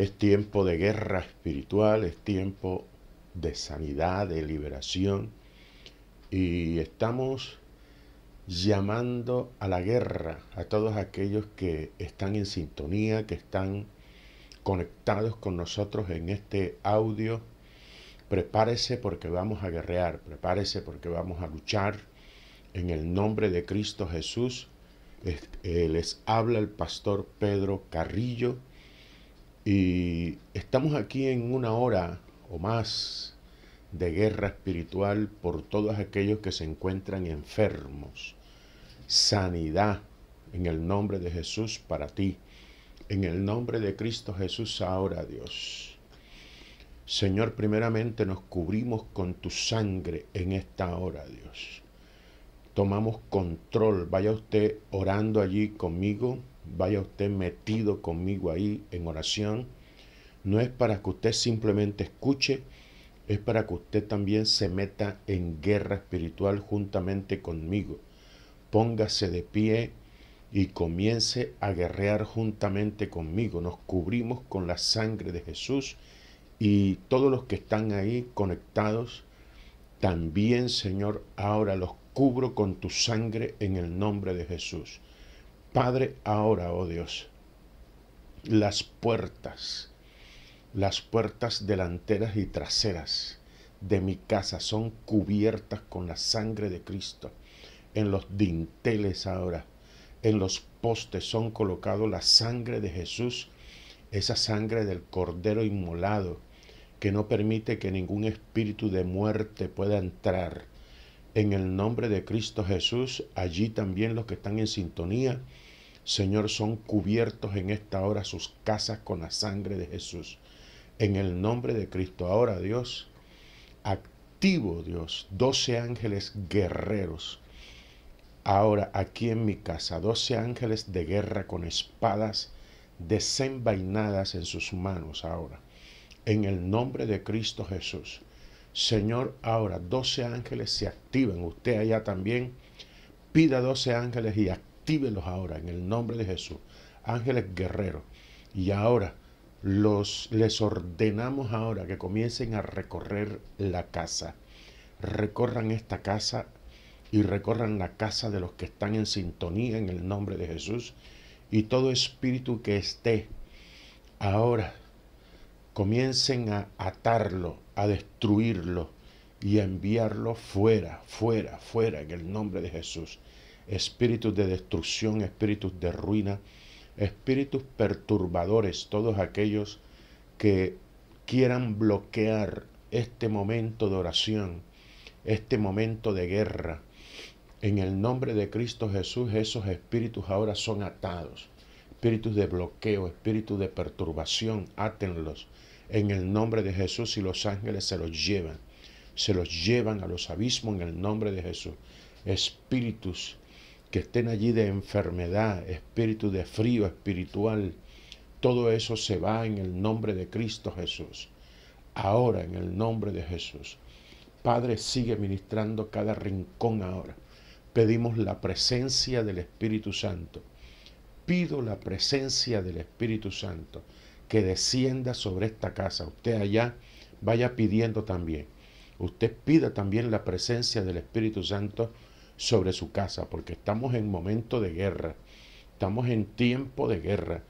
Es tiempo de guerra espiritual, es tiempo de sanidad, de liberación. Y estamos llamando a la guerra a todos aquellos que están en sintonía, que están conectados con nosotros en este audio. Prepárese porque vamos a guerrear, prepárese porque vamos a luchar. En el nombre de Cristo Jesús, eh, les habla el pastor Pedro Carrillo y estamos aquí en una hora o más de guerra espiritual por todos aquellos que se encuentran enfermos. Sanidad en el nombre de Jesús para ti. En el nombre de Cristo Jesús ahora, Dios. Señor, primeramente nos cubrimos con tu sangre en esta hora, Dios. Tomamos control. Vaya usted orando allí conmigo vaya usted metido conmigo ahí en oración. No es para que usted simplemente escuche, es para que usted también se meta en guerra espiritual juntamente conmigo. Póngase de pie y comience a guerrear juntamente conmigo. Nos cubrimos con la sangre de Jesús y todos los que están ahí conectados, también Señor, ahora los cubro con tu sangre en el nombre de Jesús. Padre, ahora, oh Dios, las puertas, las puertas delanteras y traseras de mi casa son cubiertas con la sangre de Cristo. En los dinteles ahora, en los postes son colocados la sangre de Jesús, esa sangre del Cordero inmolado, que no permite que ningún espíritu de muerte pueda entrar en el nombre de Cristo Jesús. Allí también los que están en sintonía, Señor, son cubiertos en esta hora sus casas con la sangre de Jesús. En el nombre de Cristo. Ahora, Dios, activo, Dios, doce ángeles guerreros. Ahora, aquí en mi casa, 12 ángeles de guerra con espadas desenvainadas en sus manos ahora. En el nombre de Cristo Jesús. Señor, ahora 12 ángeles se activen Usted allá también pida 12 ángeles y actívelos ahora en el nombre de Jesús. Ángeles guerreros. Y ahora los, les ordenamos ahora que comiencen a recorrer la casa. Recorran esta casa y recorran la casa de los que están en sintonía en el nombre de Jesús. Y todo espíritu que esté ahora, comiencen a atarlo a destruirlo y a enviarlo fuera, fuera, fuera, en el nombre de Jesús. Espíritus de destrucción, espíritus de ruina, espíritus perturbadores, todos aquellos que quieran bloquear este momento de oración, este momento de guerra. En el nombre de Cristo Jesús, esos espíritus ahora son atados. Espíritus de bloqueo, espíritus de perturbación, átenlos en el nombre de Jesús y los ángeles se los llevan. Se los llevan a los abismos en el nombre de Jesús. Espíritus que estén allí de enfermedad, espíritu de frío espiritual, todo eso se va en el nombre de Cristo Jesús. Ahora en el nombre de Jesús. Padre, sigue ministrando cada rincón ahora. Pedimos la presencia del Espíritu Santo. Pido la presencia del Espíritu Santo que descienda sobre esta casa. Usted allá vaya pidiendo también. Usted pida también la presencia del Espíritu Santo sobre su casa, porque estamos en momento de guerra. Estamos en tiempo de guerra.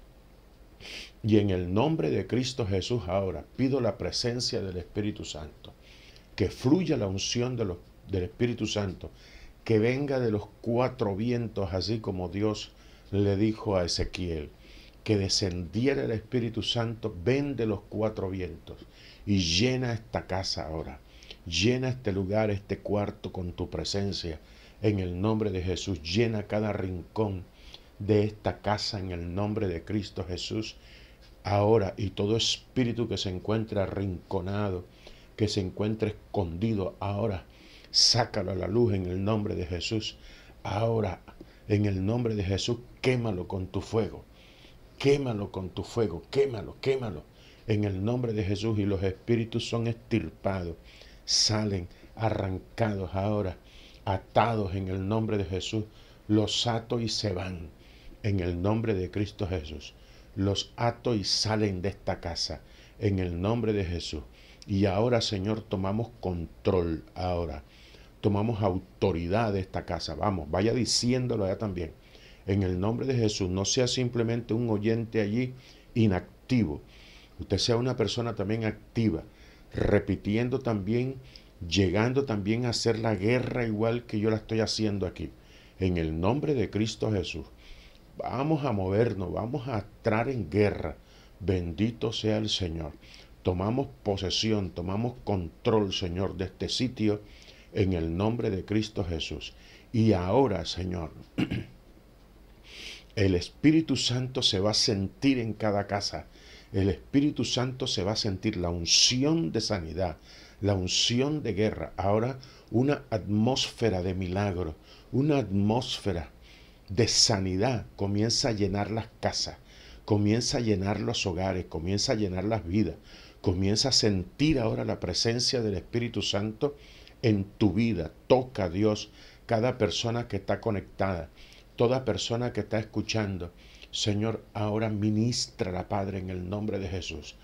y en el nombre de Cristo Jesús ahora pido la presencia del Espíritu Santo. Que fluya la unción del Espíritu Santo. Que venga de los cuatro vientos, así como Dios le dijo a Ezequiel que descendiera el Espíritu Santo, ven de los cuatro vientos y llena esta casa ahora. Llena este lugar, este cuarto con tu presencia. En el nombre de Jesús, llena cada rincón de esta casa en el nombre de Cristo Jesús. Ahora y todo espíritu que se encuentra arrinconado, que se encuentra escondido, ahora sácalo a la luz en el nombre de Jesús. Ahora, en el nombre de Jesús, quémalo con tu fuego quémalo con tu fuego, quémalo, quémalo. En el nombre de Jesús y los espíritus son estirpados, salen arrancados ahora, atados en el nombre de Jesús, los ato y se van. En el nombre de Cristo Jesús, los ato y salen de esta casa, en el nombre de Jesús. Y ahora, Señor, tomamos control ahora. Tomamos autoridad de esta casa. Vamos, vaya diciéndolo ya también. En el nombre de Jesús, no sea simplemente un oyente allí inactivo. Usted sea una persona también activa, repitiendo también, llegando también a hacer la guerra igual que yo la estoy haciendo aquí. En el nombre de Cristo Jesús. Vamos a movernos, vamos a entrar en guerra. Bendito sea el Señor. Tomamos posesión, tomamos control, Señor, de este sitio en el nombre de Cristo Jesús. Y ahora, Señor, El Espíritu Santo se va a sentir en cada casa. El Espíritu Santo se va a sentir la unción de sanidad, la unción de guerra. Ahora una atmósfera de milagro, una atmósfera de sanidad comienza a llenar las casas, comienza a llenar los hogares, comienza a llenar las vidas. Comienza a sentir ahora la presencia del Espíritu Santo en tu vida. Toca a Dios cada persona que está conectada toda persona que está escuchando. Señor, ahora ministra la Padre en el nombre de Jesús.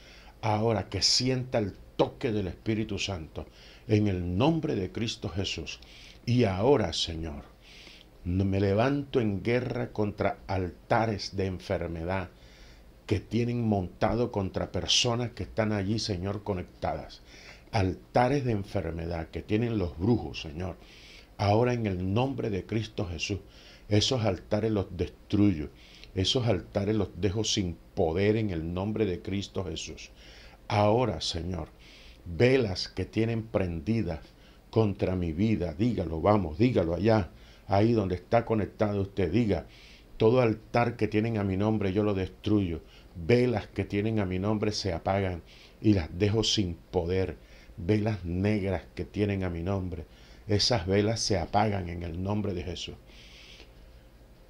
Ahora que sienta el toque del Espíritu Santo en el nombre de Cristo Jesús. Y ahora, Señor, me levanto en guerra contra altares de enfermedad que tienen montado contra personas que están allí, Señor, conectadas. Altares de enfermedad que tienen los brujos, Señor. Ahora en el nombre de Cristo Jesús esos altares los destruyo. Esos altares los dejo sin poder en el nombre de Cristo Jesús. Ahora, Señor, velas que tienen prendidas contra mi vida, dígalo, vamos, dígalo allá, ahí donde está conectado usted, diga, todo altar que tienen a mi nombre yo lo destruyo, velas que tienen a mi nombre se apagan y las dejo sin poder, velas negras que tienen a mi nombre, esas velas se apagan en el nombre de Jesús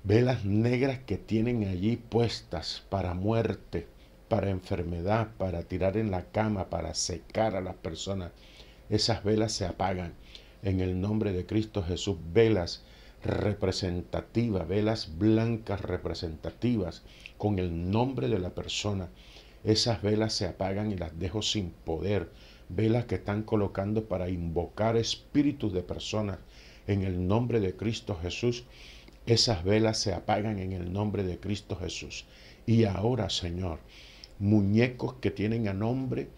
velas negras que tienen allí puestas para muerte, para enfermedad, para tirar en la cama, para secar a las personas. Esas velas se apagan en el nombre de Cristo Jesús. Velas representativas, velas blancas representativas con el nombre de la persona. Esas velas se apagan y las dejo sin poder. Velas que están colocando para invocar espíritus de personas en el nombre de Cristo Jesús esas velas se apagan en el nombre de Cristo Jesús. Y ahora, Señor, muñecos que tienen a nombre,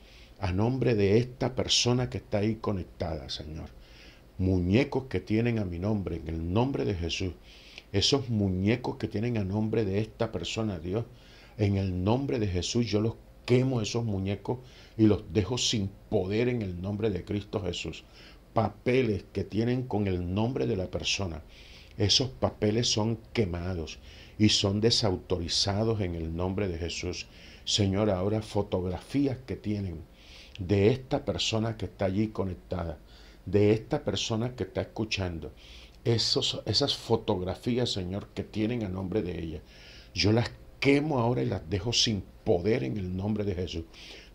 a nombre de esta persona que está ahí conectada, Señor. Muñecos que tienen a mi nombre, en el nombre de Jesús. Esos muñecos que tienen a nombre de esta persona, Dios, en el nombre de Jesús yo los quemo esos muñecos y los dejo sin poder en el nombre de Cristo Jesús. Papeles que tienen con el nombre de la persona, esos papeles son quemados y son desautorizados en el nombre de Jesús. Señor, ahora fotografías que tienen de esta persona que está allí conectada, de esta persona que está escuchando, esos, esas fotografías, Señor, que tienen a nombre de ella, yo las quemo ahora y las dejo sin poder en el nombre de Jesús.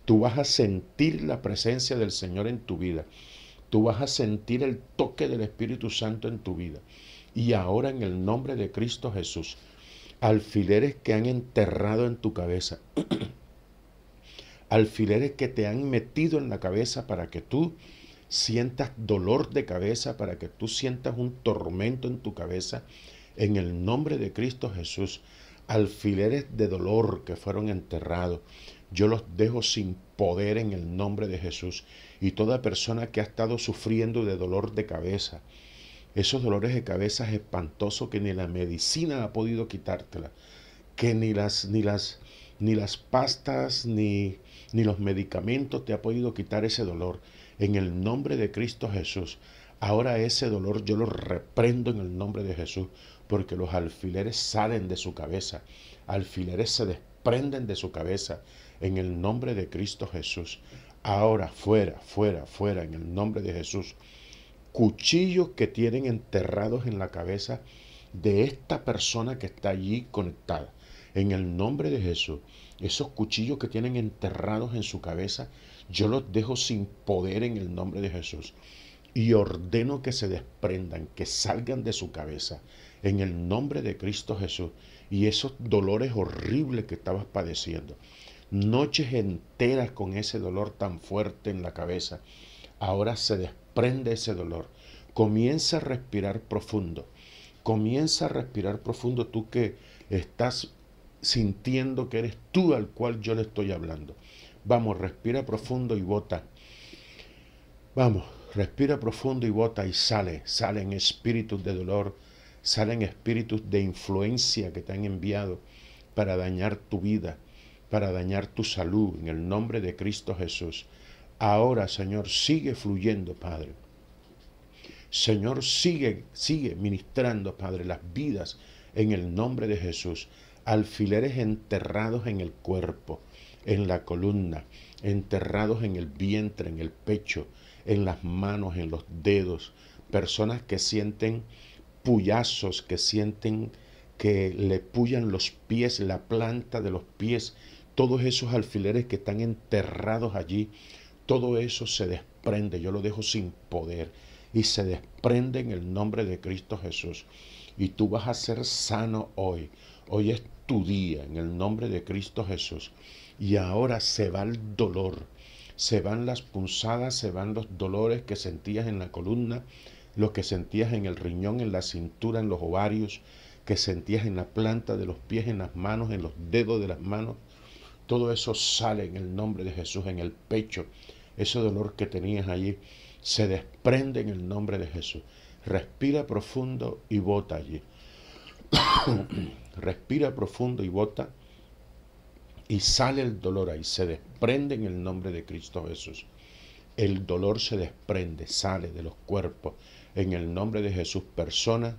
Tú vas a sentir la presencia del Señor en tu vida. Tú vas a sentir el toque del Espíritu Santo en tu vida y ahora en el nombre de Cristo Jesús. Alfileres que han enterrado en tu cabeza. alfileres que te han metido en la cabeza para que tú sientas dolor de cabeza, para que tú sientas un tormento en tu cabeza. En el nombre de Cristo Jesús, alfileres de dolor que fueron enterrados, yo los dejo sin poder en el nombre de Jesús. Y toda persona que ha estado sufriendo de dolor de cabeza, esos dolores de cabeza espantosos que ni la medicina ha podido quitártela, que ni las, ni las, ni las pastas ni, ni los medicamentos te ha podido quitar ese dolor. En el nombre de Cristo Jesús, ahora ese dolor yo lo reprendo en el nombre de Jesús, porque los alfileres salen de su cabeza, alfileres se desprenden de su cabeza, en el nombre de Cristo Jesús. Ahora, fuera, fuera, fuera, en el nombre de Jesús cuchillos que tienen enterrados en la cabeza de esta persona que está allí conectada. En el nombre de Jesús, esos cuchillos que tienen enterrados en su cabeza, yo los dejo sin poder en el nombre de Jesús. Y ordeno que se desprendan, que salgan de su cabeza, en el nombre de Cristo Jesús. Y esos dolores horribles que estabas padeciendo, noches enteras con ese dolor tan fuerte en la cabeza, ahora se desprendan Prende ese dolor. Comienza a respirar profundo. Comienza a respirar profundo tú que estás sintiendo que eres tú al cual yo le estoy hablando. Vamos, respira profundo y bota. Vamos, respira profundo y bota y sale. Salen espíritus de dolor, salen espíritus de influencia que te han enviado para dañar tu vida, para dañar tu salud, en el nombre de Cristo Jesús. Ahora, Señor, sigue fluyendo, Padre. Señor, sigue, sigue ministrando, Padre, las vidas en el nombre de Jesús. Alfileres enterrados en el cuerpo, en la columna, enterrados en el vientre, en el pecho, en las manos, en los dedos. Personas que sienten puyazos, que sienten que le puyan los pies, la planta de los pies, todos esos alfileres que están enterrados allí todo eso se desprende, yo lo dejo sin poder y se desprende en el nombre de Cristo Jesús. Y tú vas a ser sano hoy. Hoy es tu día en el nombre de Cristo Jesús. Y ahora se va el dolor, se van las punzadas, se van los dolores que sentías en la columna, los que sentías en el riñón, en la cintura, en los ovarios, que sentías en la planta de los pies, en las manos, en los dedos de las manos. Todo eso sale en el nombre de Jesús, en el pecho, ese dolor que tenías allí, se desprende en el nombre de Jesús. Respira profundo y bota allí. Respira profundo y bota y sale el dolor ahí, se desprende en el nombre de Cristo Jesús. El dolor se desprende, sale de los cuerpos en el nombre de Jesús. Personas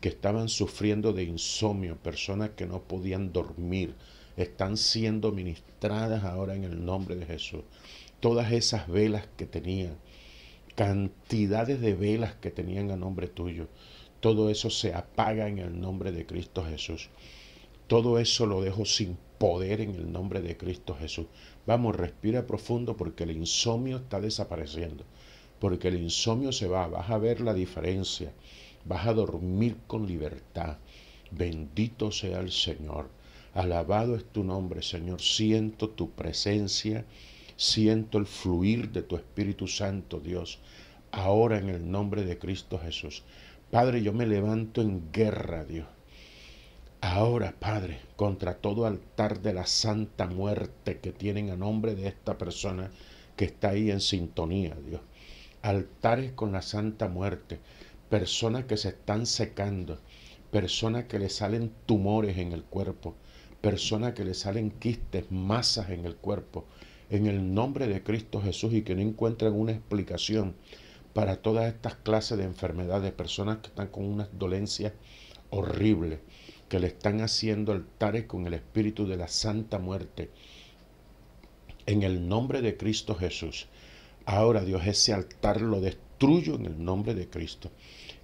que estaban sufriendo de insomnio, personas que no podían dormir, están siendo ministradas ahora en el nombre de Jesús todas esas velas que tenían, cantidades de velas que tenían a nombre tuyo, todo eso se apaga en el nombre de Cristo Jesús. Todo eso lo dejo sin poder en el nombre de Cristo Jesús. Vamos, respira profundo porque el insomnio está desapareciendo. Porque el insomnio se va, vas a ver la diferencia. Vas a dormir con libertad. Bendito sea el Señor. Alabado es tu nombre, Señor. Siento tu presencia Siento el fluir de tu Espíritu Santo, Dios, ahora en el nombre de Cristo Jesús. Padre, yo me levanto en guerra, Dios. Ahora, Padre, contra todo altar de la santa muerte que tienen a nombre de esta persona que está ahí en sintonía, Dios. Altares con la santa muerte, personas que se están secando, personas que le salen tumores en el cuerpo, personas que le salen quistes, masas en el cuerpo, en el nombre de Cristo Jesús y que no encuentran una explicación para todas estas clases de enfermedades, personas que están con unas dolencias horribles, que le están haciendo altares con el espíritu de la santa muerte. En el nombre de Cristo Jesús. Ahora Dios ese altar lo destruyo en el nombre de Cristo.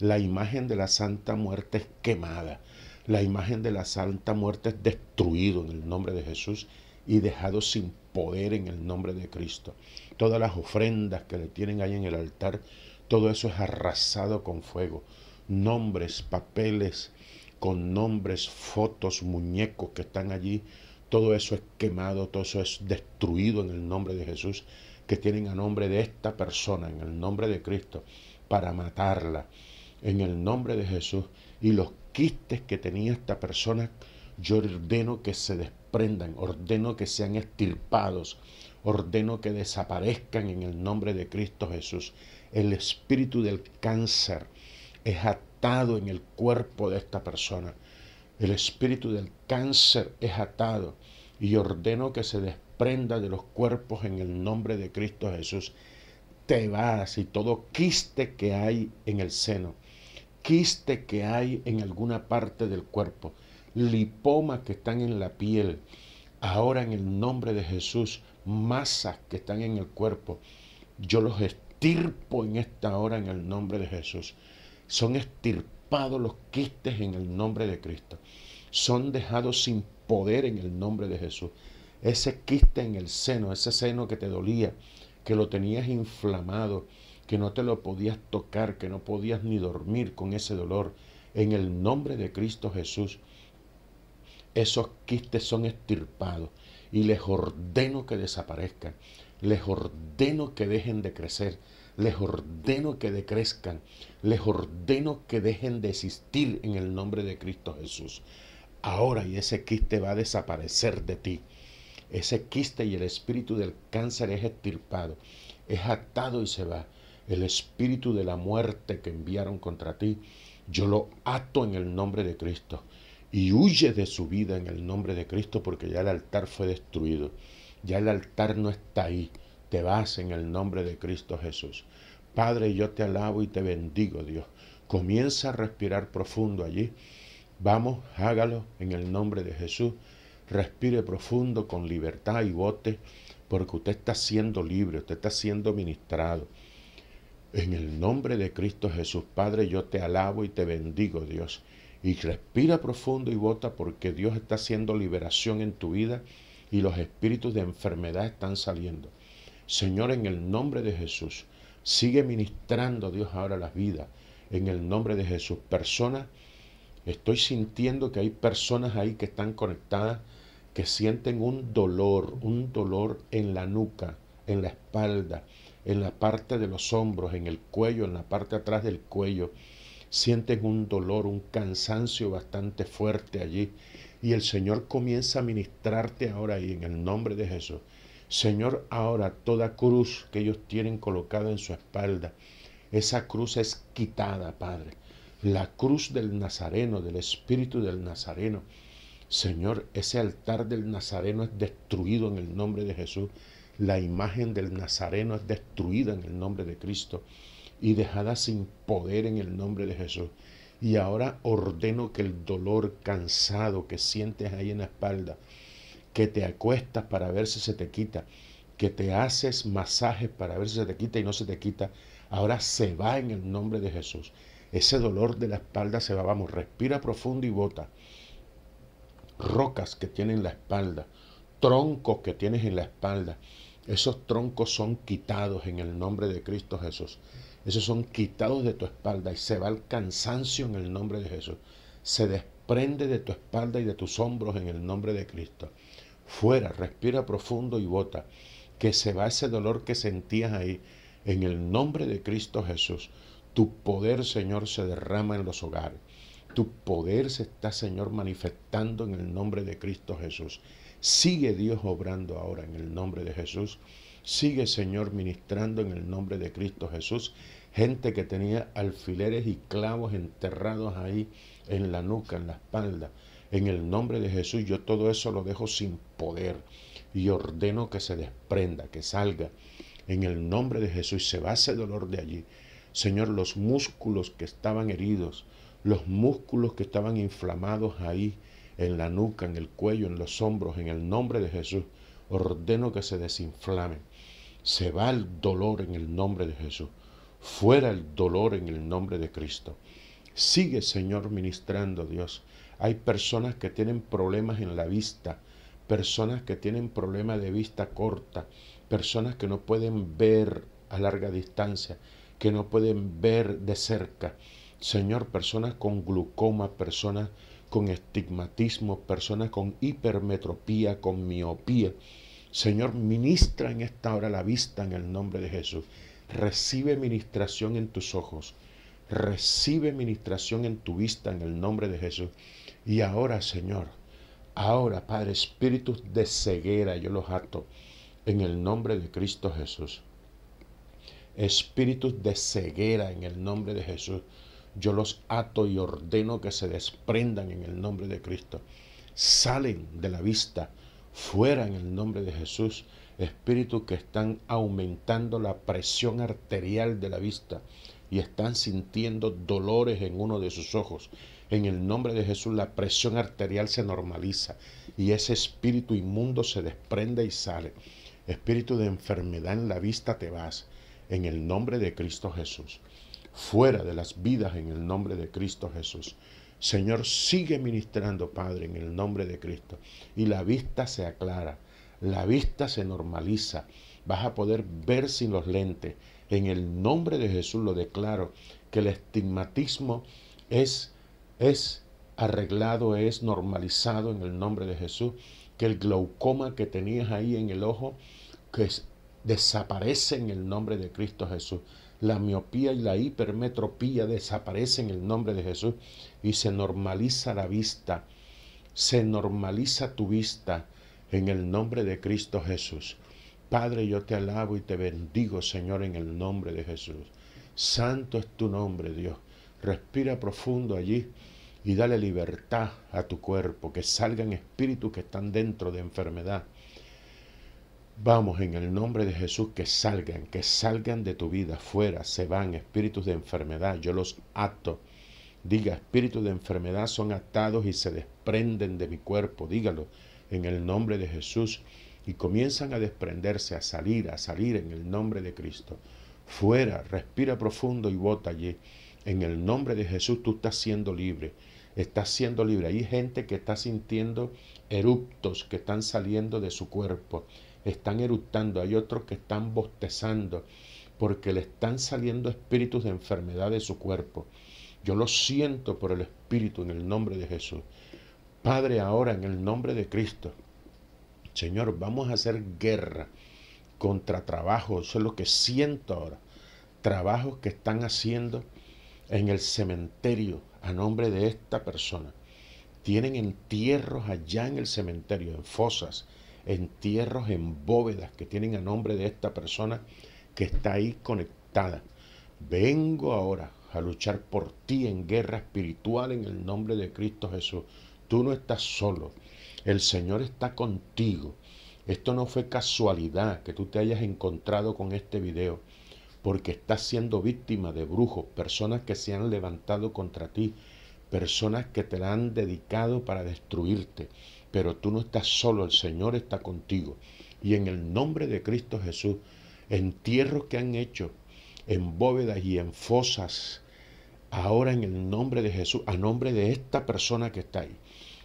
La imagen de la santa muerte es quemada. La imagen de la santa muerte es destruido en el nombre de Jesús y dejado sin poder en el nombre de Cristo. Todas las ofrendas que le tienen ahí en el altar, todo eso es arrasado con fuego. Nombres, papeles con nombres, fotos, muñecos que están allí, todo eso es quemado, todo eso es destruido en el nombre de Jesús, que tienen a nombre de esta persona, en el nombre de Cristo, para matarla, en el nombre de Jesús. Y los quistes que tenía esta persona, yo ordeno que se ordeno que sean extirpados, ordeno que desaparezcan en el nombre de Cristo Jesús. El espíritu del cáncer es atado en el cuerpo de esta persona. El espíritu del cáncer es atado y ordeno que se desprenda de los cuerpos en el nombre de Cristo Jesús. Te vas y todo quiste que hay en el seno, quiste que hay en alguna parte del cuerpo, lipomas que están en la piel, ahora en el nombre de Jesús, masas que están en el cuerpo, yo los estirpo en esta hora en el nombre de Jesús. Son estirpados los quistes en el nombre de Cristo. Son dejados sin poder en el nombre de Jesús. Ese quiste en el seno, ese seno que te dolía, que lo tenías inflamado, que no te lo podías tocar, que no podías ni dormir con ese dolor, en el nombre de Cristo Jesús esos quistes son estirpados y les ordeno que desaparezcan, les ordeno que dejen de crecer, les ordeno que decrezcan, les ordeno que dejen de existir en el nombre de Cristo Jesús. Ahora y ese quiste va a desaparecer de ti. Ese quiste y el espíritu del cáncer es extirpado, es atado y se va. El espíritu de la muerte que enviaron contra ti, yo lo ato en el nombre de Cristo y huye de su vida en el nombre de Cristo porque ya el altar fue destruido. Ya el altar no está ahí. Te vas en el nombre de Cristo Jesús. Padre, yo te alabo y te bendigo, Dios. Comienza a respirar profundo allí. Vamos, hágalo en el nombre de Jesús. Respire profundo con libertad y bote, porque usted está siendo libre, usted está siendo ministrado. En el nombre de Cristo Jesús, Padre, yo te alabo y te bendigo, Dios y respira profundo y vota porque Dios está haciendo liberación en tu vida y los espíritus de enfermedad están saliendo. Señor, en el nombre de Jesús, sigue ministrando Dios ahora las vidas. En el nombre de Jesús, personas, estoy sintiendo que hay personas ahí que están conectadas, que sienten un dolor, un dolor en la nuca, en la espalda, en la parte de los hombros, en el cuello, en la parte atrás del cuello sientes un dolor, un cansancio bastante fuerte allí. Y el Señor comienza a ministrarte ahora y en el nombre de Jesús. Señor, ahora toda cruz que ellos tienen colocada en su espalda, esa cruz es quitada, Padre. La cruz del Nazareno, del Espíritu del Nazareno. Señor, ese altar del Nazareno es destruido en el nombre de Jesús. La imagen del Nazareno es destruida en el nombre de Cristo y dejada sin poder en el nombre de Jesús. Y ahora ordeno que el dolor cansado que sientes ahí en la espalda, que te acuestas para ver si se te quita, que te haces masajes para ver si se te quita y no se te quita, ahora se va en el nombre de Jesús. Ese dolor de la espalda se va, vamos, respira profundo y bota. Rocas que tienes en la espalda, troncos que tienes en la espalda, esos troncos son quitados en el nombre de Cristo Jesús. Esos son quitados de tu espalda y se va el cansancio en el nombre de Jesús. Se desprende de tu espalda y de tus hombros en el nombre de Cristo. Fuera, respira profundo y bota. Que se va ese dolor que sentías ahí. En el nombre de Cristo Jesús. Tu poder, Señor, se derrama en los hogares. Tu poder se está, Señor, manifestando en el nombre de Cristo Jesús. Sigue Dios obrando ahora en el nombre de Jesús. Sigue, Señor, ministrando en el nombre de Cristo Jesús gente que tenía alfileres y clavos enterrados ahí en la nuca, en la espalda. En el nombre de Jesús yo todo eso lo dejo sin poder y ordeno que se desprenda, que salga. En el nombre de Jesús se va ese dolor de allí. Señor, los músculos que estaban heridos, los músculos que estaban inflamados ahí, en la nuca, en el cuello, en los hombros, en el nombre de Jesús, ordeno que se desinflamen. Se va el dolor en el nombre de Jesús. Fuera el dolor en el nombre de Cristo. Sigue, Señor, ministrando, Dios. Hay personas que tienen problemas en la vista, personas que tienen problemas de vista corta, personas que no pueden ver a larga distancia, que no pueden ver de cerca. Señor, personas con glucoma, personas con estigmatismo, personas con hipermetropía, con miopía. Señor, ministra en esta hora la vista en el nombre de Jesús. Recibe ministración en tus ojos. Recibe ministración en tu vista en el nombre de Jesús. Y ahora, Señor, ahora, Padre, espíritus de ceguera, yo los ato en el nombre de Cristo Jesús. Espíritus de ceguera en el nombre de Jesús. Yo los ato y ordeno que se desprendan en el nombre de Cristo. Salen de la vista, fuera en el nombre de Jesús espíritu que están aumentando la presión arterial de la vista y están sintiendo dolores en uno de sus ojos. En el nombre de Jesús la presión arterial se normaliza y ese espíritu inmundo se desprende y sale. Espíritu de enfermedad en la vista te vas. En el nombre de Cristo Jesús. Fuera de las vidas en el nombre de Cristo Jesús. Señor, sigue ministrando, Padre, en el nombre de Cristo. Y la vista se aclara la vista se normaliza, vas a poder ver sin los lentes. En el nombre de Jesús lo declaro, que el estigmatismo es, es arreglado, es normalizado en el nombre de Jesús, que el glaucoma que tenías ahí en el ojo, que desaparece en el nombre de Cristo Jesús. La miopía y la hipermetropía desaparecen en el nombre de Jesús y se normaliza la vista, se normaliza tu vista, en el nombre de Cristo Jesús. Padre, yo te alabo y te bendigo, Señor, en el nombre de Jesús. Santo es tu nombre, Dios. Respira profundo allí y dale libertad a tu cuerpo, que salgan espíritus que están dentro de enfermedad. Vamos en el nombre de Jesús que salgan, que salgan de tu vida, fuera, se van espíritus de enfermedad, yo los ato. Diga, espíritus de enfermedad son atados y se desprenden de mi cuerpo, dígalo en el nombre de Jesús y comienzan a desprenderse, a salir, a salir en el nombre de Cristo. Fuera, respira profundo y bota allí. En el nombre de Jesús tú estás siendo libre. Estás siendo libre. Hay gente que está sintiendo eruptos que están saliendo de su cuerpo. Están eructando. Hay otros que están bostezando porque le están saliendo espíritus de enfermedad de su cuerpo. Yo lo siento por el espíritu en el nombre de Jesús. Padre, ahora en el nombre de Cristo, Señor, vamos a hacer guerra contra trabajo. eso es lo que siento ahora, trabajos que están haciendo en el cementerio a nombre de esta persona. Tienen entierros allá en el cementerio, en fosas, entierros en bóvedas que tienen a nombre de esta persona que está ahí conectada. Vengo ahora a luchar por ti en guerra espiritual en el nombre de Cristo Jesús. Tú no estás solo. El Señor está contigo. Esto no fue casualidad que tú te hayas encontrado con este video, porque estás siendo víctima de brujos, personas que se han levantado contra ti, personas que te la han dedicado para destruirte. Pero tú no estás solo, el Señor está contigo. Y en el nombre de Cristo Jesús, entierros que han hecho en bóvedas y en fosas, ahora en el nombre de Jesús, a nombre de esta persona que está ahí.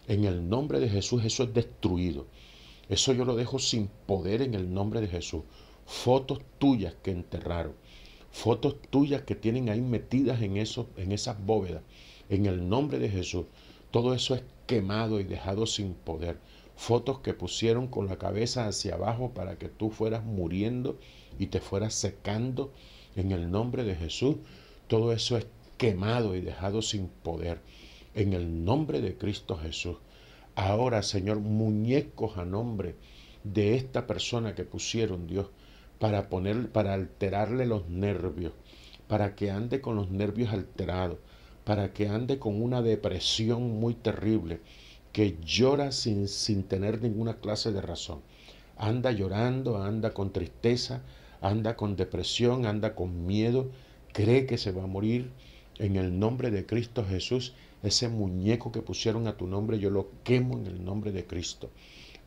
En el nombre de Jesús eso es destruido. Eso yo lo dejo sin poder en el nombre de Jesús. Fotos tuyas que enterraron. Fotos tuyas que tienen ahí metidas en, eso, en esas bóvedas. En el nombre de Jesús. Todo eso es quemado y dejado sin poder. Fotos que pusieron con la cabeza hacia abajo para que tú fueras muriendo y te fueras secando. En el nombre de Jesús. Todo eso es quemado y dejado sin poder en el nombre de Cristo Jesús. Ahora, Señor, muñecos a nombre de esta persona que pusieron, Dios, para poner, para alterarle los nervios, para que ande con los nervios alterados, para que ande con una depresión muy terrible, que llora sin, sin tener ninguna clase de razón. Anda llorando, anda con tristeza, anda con depresión, anda con miedo, cree que se va a morir. En el nombre de Cristo Jesús, ese muñeco que pusieron a tu nombre, yo lo quemo en el nombre de Cristo.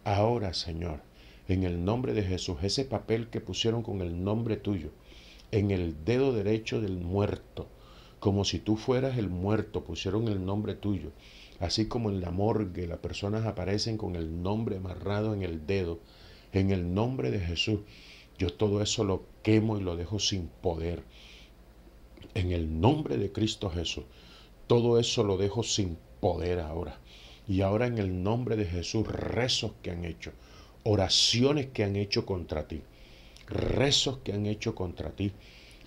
Ahora, Señor, en el nombre de Jesús, ese papel que pusieron con el nombre tuyo, en el dedo derecho del muerto, como si tú fueras el muerto, pusieron el nombre tuyo. Así como en la morgue las personas aparecen con el nombre amarrado en el dedo, en el nombre de Jesús, yo todo eso lo quemo y lo dejo sin poder. En el nombre de Cristo Jesús. Todo eso lo dejo sin poder ahora. Y ahora en el nombre de Jesús, rezos que han hecho, oraciones que han hecho contra ti, rezos que han hecho contra ti,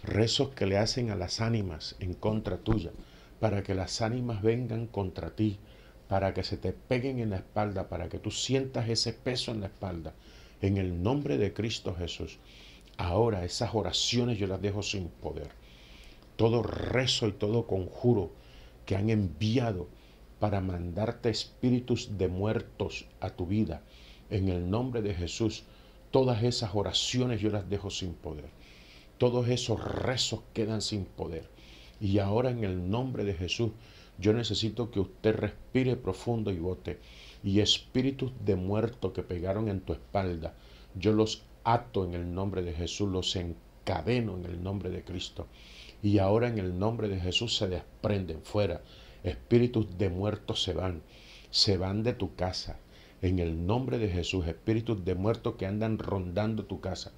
rezos que le hacen a las ánimas en contra tuya, para que las ánimas vengan contra ti, para que se te peguen en la espalda, para que tú sientas ese peso en la espalda. En el nombre de Cristo Jesús, ahora esas oraciones yo las dejo sin poder. Todo rezo y todo conjuro que han enviado para mandarte espíritus de muertos a tu vida. En el nombre de Jesús, todas esas oraciones yo las dejo sin poder. Todos esos rezos quedan sin poder. Y ahora en el nombre de Jesús, yo necesito que usted respire profundo y bote. Y espíritus de muerto que pegaron en tu espalda, yo los ato en el nombre de Jesús, los encadeno en el nombre de Cristo. Y ahora en el nombre de Jesús se desprenden fuera. Espíritus de muertos se van. Se van de tu casa. En el nombre de Jesús, espíritus de muertos que andan rondando tu casa.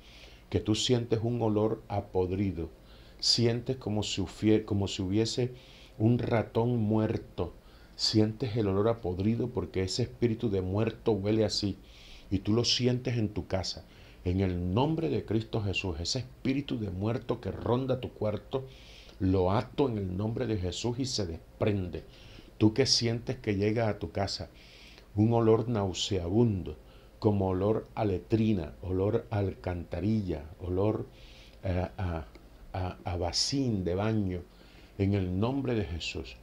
Que tú sientes un olor apodrido. Sientes como si, como si hubiese un ratón muerto. Sientes el olor apodrido porque ese espíritu de muerto huele así. Y tú lo sientes en tu casa en el nombre de Cristo Jesús, ese espíritu de muerto que ronda tu cuarto, lo ato en el nombre de Jesús y se desprende. Tú que sientes que llega a tu casa un olor nauseabundo, como olor a letrina, olor a alcantarilla, olor eh, a, a, a de baño, en el nombre de Jesús.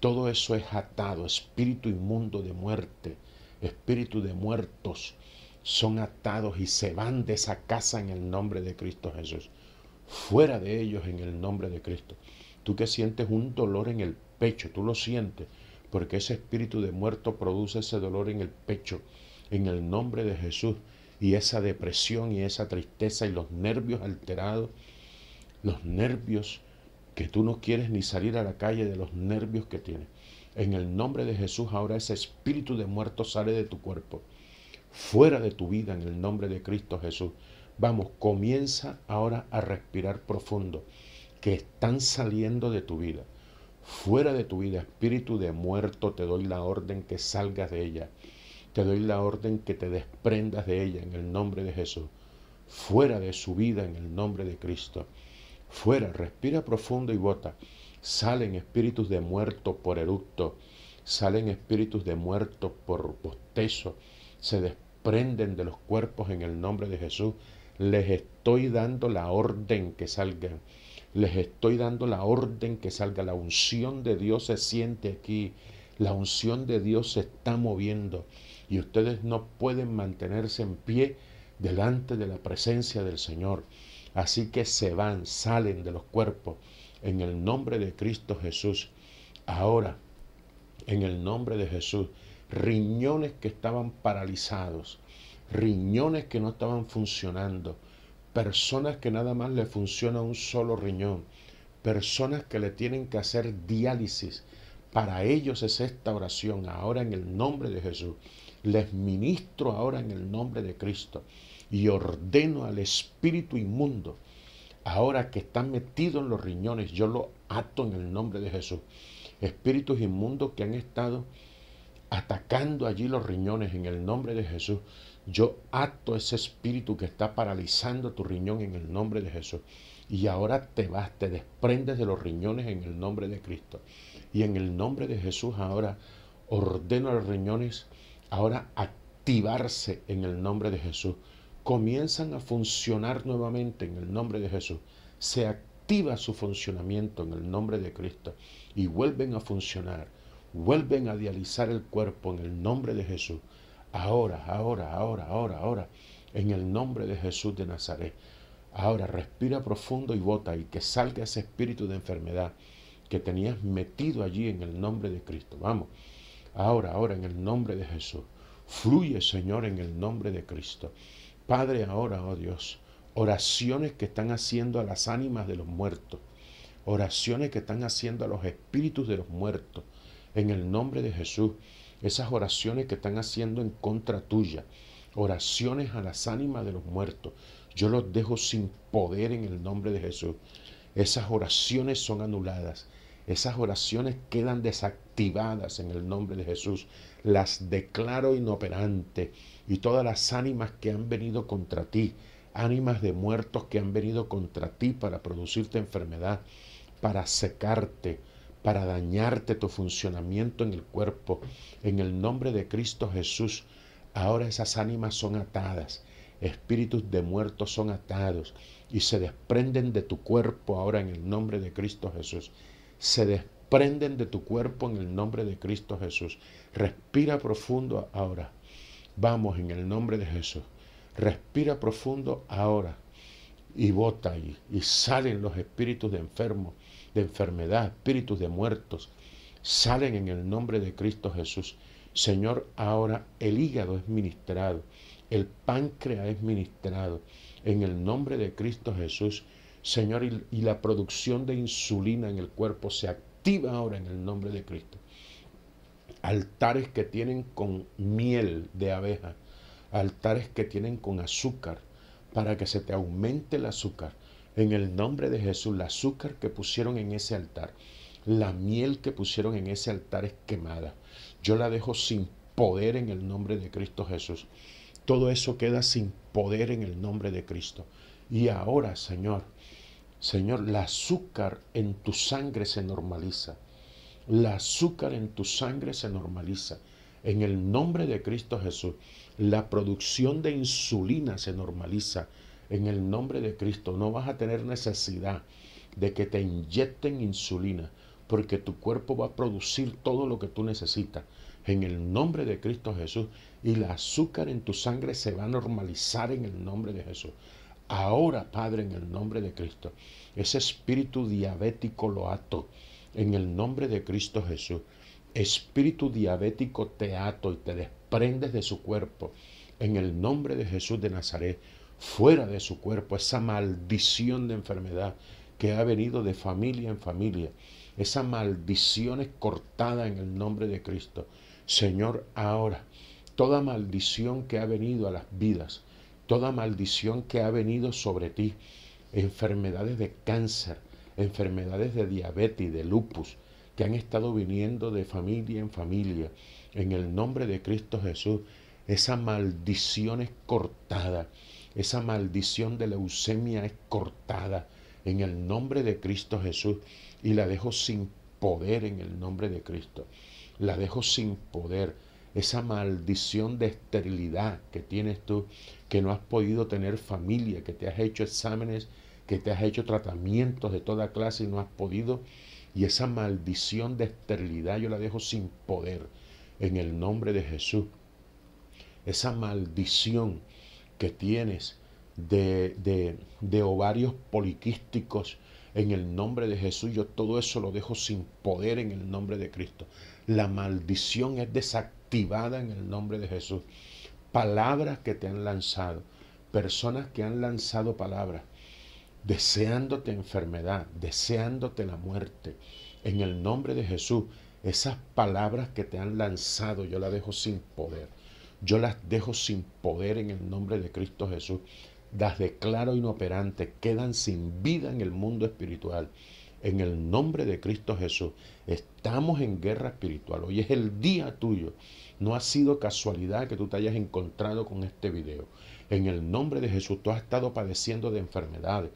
Todo eso es atado, espíritu inmundo de muerte, espíritu de muertos, son atados y se van de esa casa en el nombre de Cristo Jesús. Fuera de ellos en el nombre de Cristo. Tú que sientes un dolor en el pecho, tú lo sientes, porque ese espíritu de muerto produce ese dolor en el pecho, en el nombre de Jesús, y esa depresión y esa tristeza y los nervios alterados, los nervios que tú no quieres ni salir a la calle de los nervios que tienes. En el nombre de Jesús ahora ese espíritu de muerto sale de tu cuerpo fuera de tu vida en el nombre de Cristo Jesús. Vamos, comienza ahora a respirar profundo, que están saliendo de tu vida. Fuera de tu vida, espíritu de muerto, te doy la orden que salgas de ella. Te doy la orden que te desprendas de ella en el nombre de Jesús. Fuera de su vida en el nombre de Cristo. Fuera, respira profundo y bota. Salen espíritus de muerto por eructo. Salen espíritus de muerto por bostezo. Se prenden de los cuerpos en el nombre de Jesús. Les estoy dando la orden que salgan. Les estoy dando la orden que salga. La unción de Dios se siente aquí. La unción de Dios se está moviendo. Y ustedes no pueden mantenerse en pie delante de la presencia del Señor. Así que se van, salen de los cuerpos. En el nombre de Cristo Jesús. Ahora, en el nombre de Jesús riñones que estaban paralizados, riñones que no estaban funcionando, personas que nada más le funciona un solo riñón, personas que le tienen que hacer diálisis. Para ellos es esta oración ahora en el nombre de Jesús. Les ministro ahora en el nombre de Cristo y ordeno al espíritu inmundo, ahora que están metidos en los riñones, yo lo ato en el nombre de Jesús. Espíritus inmundos que han estado atacando allí los riñones en el nombre de Jesús. Yo acto ese espíritu que está paralizando tu riñón en el nombre de Jesús. Y ahora te vas, te desprendes de los riñones en el nombre de Cristo. Y en el nombre de Jesús ahora ordeno a los riñones ahora activarse en el nombre de Jesús. Comienzan a funcionar nuevamente en el nombre de Jesús. Se activa su funcionamiento en el nombre de Cristo y vuelven a funcionar Vuelven a dializar el cuerpo en el nombre de Jesús. Ahora, ahora, ahora, ahora, ahora. En el nombre de Jesús de Nazaret. Ahora respira profundo y bota y que salga ese espíritu de enfermedad que tenías metido allí en el nombre de Cristo. Vamos. Ahora, ahora, en el nombre de Jesús. Fluye, Señor, en el nombre de Cristo. Padre, ahora, oh Dios, oraciones que están haciendo a las ánimas de los muertos, oraciones que están haciendo a los espíritus de los muertos, en el nombre de Jesús. Esas oraciones que están haciendo en contra tuya, oraciones a las ánimas de los muertos, yo los dejo sin poder en el nombre de Jesús. Esas oraciones son anuladas. Esas oraciones quedan desactivadas en el nombre de Jesús. Las declaro inoperante. Y todas las ánimas que han venido contra ti, ánimas de muertos que han venido contra ti para producirte enfermedad, para secarte, para dañarte tu funcionamiento en el cuerpo. En el nombre de Cristo Jesús, ahora esas ánimas son atadas, espíritus de muertos son atados y se desprenden de tu cuerpo ahora en el nombre de Cristo Jesús. Se desprenden de tu cuerpo en el nombre de Cristo Jesús. Respira profundo ahora. Vamos en el nombre de Jesús. Respira profundo ahora y bota y, y salen los espíritus de enfermos de enfermedad, espíritus de muertos, salen en el nombre de Cristo Jesús. Señor, ahora el hígado es ministrado, el páncreas es ministrado, en el nombre de Cristo Jesús. Señor, y, y la producción de insulina en el cuerpo se activa ahora en el nombre de Cristo. Altares que tienen con miel de abeja, altares que tienen con azúcar, para que se te aumente el azúcar en el nombre de Jesús, el azúcar que pusieron en ese altar, la miel que pusieron en ese altar es quemada. Yo la dejo sin poder en el nombre de Cristo Jesús. Todo eso queda sin poder en el nombre de Cristo. Y ahora, Señor, Señor, la azúcar en tu sangre se normaliza. La azúcar en tu sangre se normaliza. En el nombre de Cristo Jesús, la producción de insulina se normaliza en el nombre de Cristo. No vas a tener necesidad de que te inyecten insulina, porque tu cuerpo va a producir todo lo que tú necesitas. En el nombre de Cristo Jesús. Y el azúcar en tu sangre se va a normalizar en el nombre de Jesús. Ahora, Padre, en el nombre de Cristo, ese espíritu diabético lo ato. En el nombre de Cristo Jesús, espíritu diabético te ato y te desprendes de su cuerpo. En el nombre de Jesús de Nazaret fuera de su cuerpo esa maldición de enfermedad que ha venido de familia en familia, esa maldición es cortada en el nombre de Cristo. Señor, ahora, toda maldición que ha venido a las vidas, toda maldición que ha venido sobre ti, enfermedades de cáncer, enfermedades de diabetes, de lupus, que han estado viniendo de familia en familia, en el nombre de Cristo Jesús, esa maldición es cortada esa maldición de leucemia es cortada en el nombre de Cristo Jesús y la dejo sin poder en el nombre de Cristo. La dejo sin poder. Esa maldición de esterilidad que tienes tú, que no has podido tener familia, que te has hecho exámenes, que te has hecho tratamientos de toda clase y no has podido. Y esa maldición de esterilidad yo la dejo sin poder en el nombre de Jesús. Esa maldición que tienes de, ovarios poliquísticos, en el nombre de Jesús, yo todo eso lo dejo sin poder en el nombre de Cristo. La maldición es desactivada en el nombre de Jesús. Palabras que te han lanzado, personas que han lanzado palabras, deseándote enfermedad, deseándote la muerte. En el nombre de Jesús, esas palabras que te han lanzado, yo las dejo sin poder. Yo las dejo sin poder en el nombre de Cristo Jesús. Las declaro inoperantes, quedan sin vida en el mundo espiritual. En el nombre de Cristo Jesús, estamos en guerra espiritual. Hoy es el día tuyo. No ha sido casualidad que tú te hayas encontrado con este video. En el nombre de Jesús, tú has estado padeciendo de enfermedades.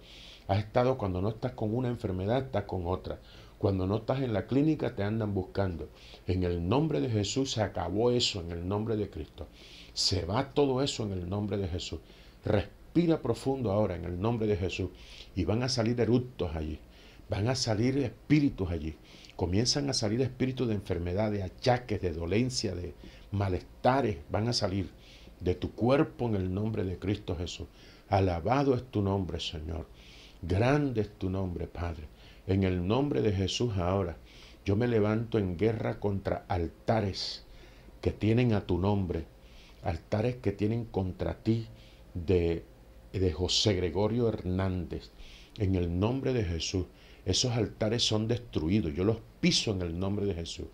Has estado cuando no estás con una enfermedad, estás con otra. Cuando no estás en la clínica te andan buscando. En el nombre de Jesús se acabó eso, en el nombre de Cristo. Se va todo eso en el nombre de Jesús. Respira profundo ahora en el nombre de Jesús. Y van a salir eructos allí. Van a salir espíritus allí. Comienzan a salir espíritus de enfermedad, de achaques, de dolencia, de malestares. Van a salir de tu cuerpo en el nombre de Cristo Jesús. Alabado es tu nombre, Señor. Grande es tu nombre, Padre. En el nombre de Jesús ahora, yo me levanto en guerra contra altares que tienen a tu nombre, altares que tienen contra ti de, de José Gregorio Hernández. En el nombre de Jesús, esos altares son destruidos. Yo los piso en el nombre de Jesús.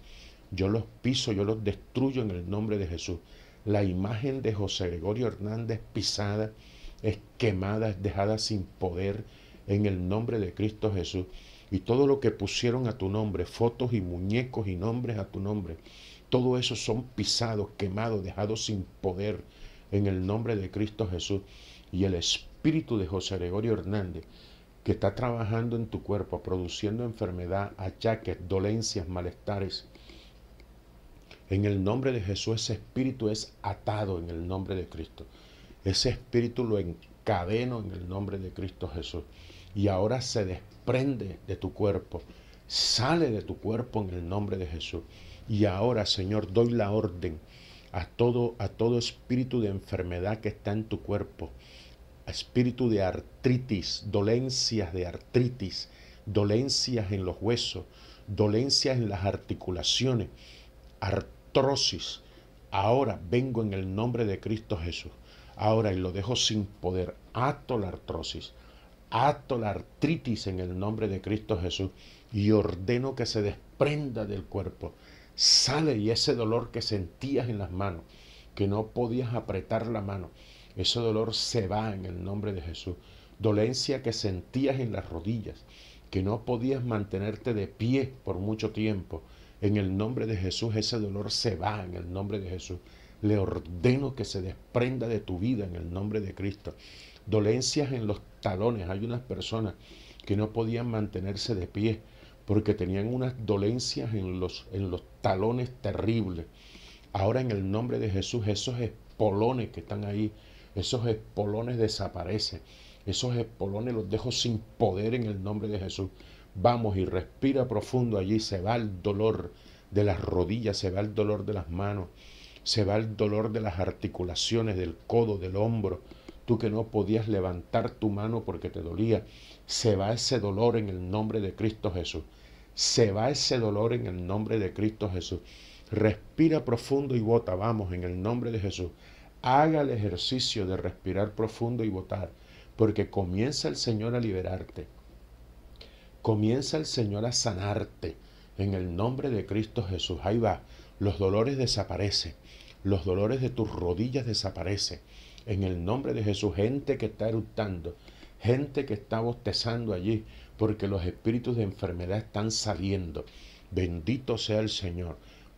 Yo los piso, yo los destruyo en el nombre de Jesús. La imagen de José Gregorio Hernández pisada, es quemada, es dejada sin poder en el nombre de Cristo Jesús y todo lo que pusieron a tu nombre, fotos y muñecos y nombres a tu nombre, todo eso son pisados, quemados, dejados sin poder en el nombre de Cristo Jesús. Y el espíritu de José Gregorio Hernández, que está trabajando en tu cuerpo, produciendo enfermedad, achaques, dolencias, malestares, en el nombre de Jesús ese espíritu es atado en el nombre de Cristo. Ese espíritu lo encadeno en el nombre de Cristo Jesús y ahora se desprende de tu cuerpo, sale de tu cuerpo en el nombre de Jesús. Y ahora, Señor, doy la orden a todo, a todo espíritu de enfermedad que está en tu cuerpo, espíritu de artritis, dolencias de artritis, dolencias en los huesos, dolencias en las articulaciones, artrosis. Ahora vengo en el nombre de Cristo Jesús. Ahora y lo dejo sin poder. Ato la artrosis ato la artritis en el nombre de Cristo Jesús y ordeno que se desprenda del cuerpo. Sale y ese dolor que sentías en las manos, que no podías apretar la mano, ese dolor se va en el nombre de Jesús. Dolencia que sentías en las rodillas, que no podías mantenerte de pie por mucho tiempo. En el nombre de Jesús ese dolor se va, en el nombre de Jesús. Le ordeno que se desprenda de tu vida en el nombre de Cristo dolencias en los talones. Hay unas personas que no podían mantenerse de pie porque tenían unas dolencias en los, en los talones terribles. Ahora en el nombre de Jesús, esos espolones que están ahí, esos espolones desaparecen. Esos espolones los dejo sin poder en el nombre de Jesús. Vamos y respira profundo allí, se va el dolor de las rodillas, se va el dolor de las manos, se va el dolor de las articulaciones, del codo, del hombro, tú que no podías levantar tu mano porque te dolía, se va ese dolor en el nombre de Cristo Jesús. Se va ese dolor en el nombre de Cristo Jesús. Respira profundo y vota, vamos, en el nombre de Jesús. Haga el ejercicio de respirar profundo y votar. porque comienza el Señor a liberarte. Comienza el Señor a sanarte. En el nombre de Cristo Jesús, ahí va. Los dolores desaparecen. Los dolores de tus rodillas desaparecen en el nombre de Jesús, gente que está eructando, gente que está bostezando allí, porque los espíritus de enfermedad están saliendo. Bendito sea el Señor.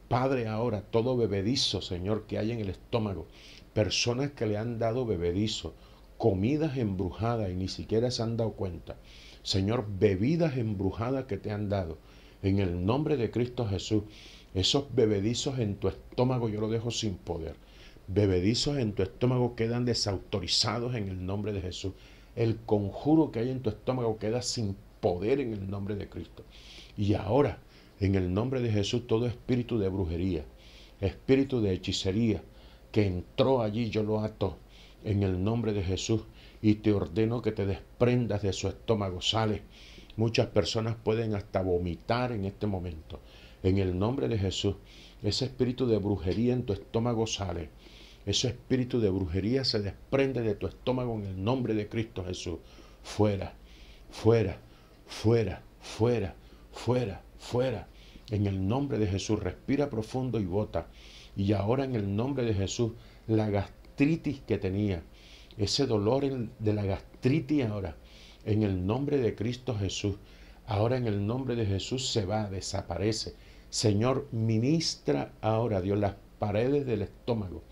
Padre, ahora todo bebedizo, Señor, que hay en el estómago, personas que le han dado bebedizo, comidas embrujadas y ni siquiera se han dado cuenta. Señor, bebidas embrujadas que te han dado. En el nombre de Cristo Jesús, esos bebedizos en tu estómago yo lo dejo sin poder bebedizos en tu estómago quedan desautorizados en el nombre de Jesús. El conjuro que hay en tu estómago queda sin poder en el nombre de Cristo. Y ahora, en el nombre de Jesús, todo espíritu de brujería, espíritu de hechicería que entró allí, yo lo ato en el nombre de Jesús y te ordeno que te desprendas de su estómago. Sale. Muchas personas pueden hasta vomitar en este momento. En el nombre de Jesús, ese espíritu de brujería en tu estómago sale. Ese espíritu de brujería se desprende de tu estómago en el nombre de Cristo Jesús. Fuera, fuera, fuera, fuera, fuera, fuera. En el nombre de Jesús, respira profundo y bota. Y ahora en el nombre de Jesús, la gastritis que tenía, ese dolor de la gastritis ahora, en el nombre de Cristo Jesús, ahora en el nombre de Jesús se va, desaparece. Señor, ministra ahora, Dios, las paredes del estómago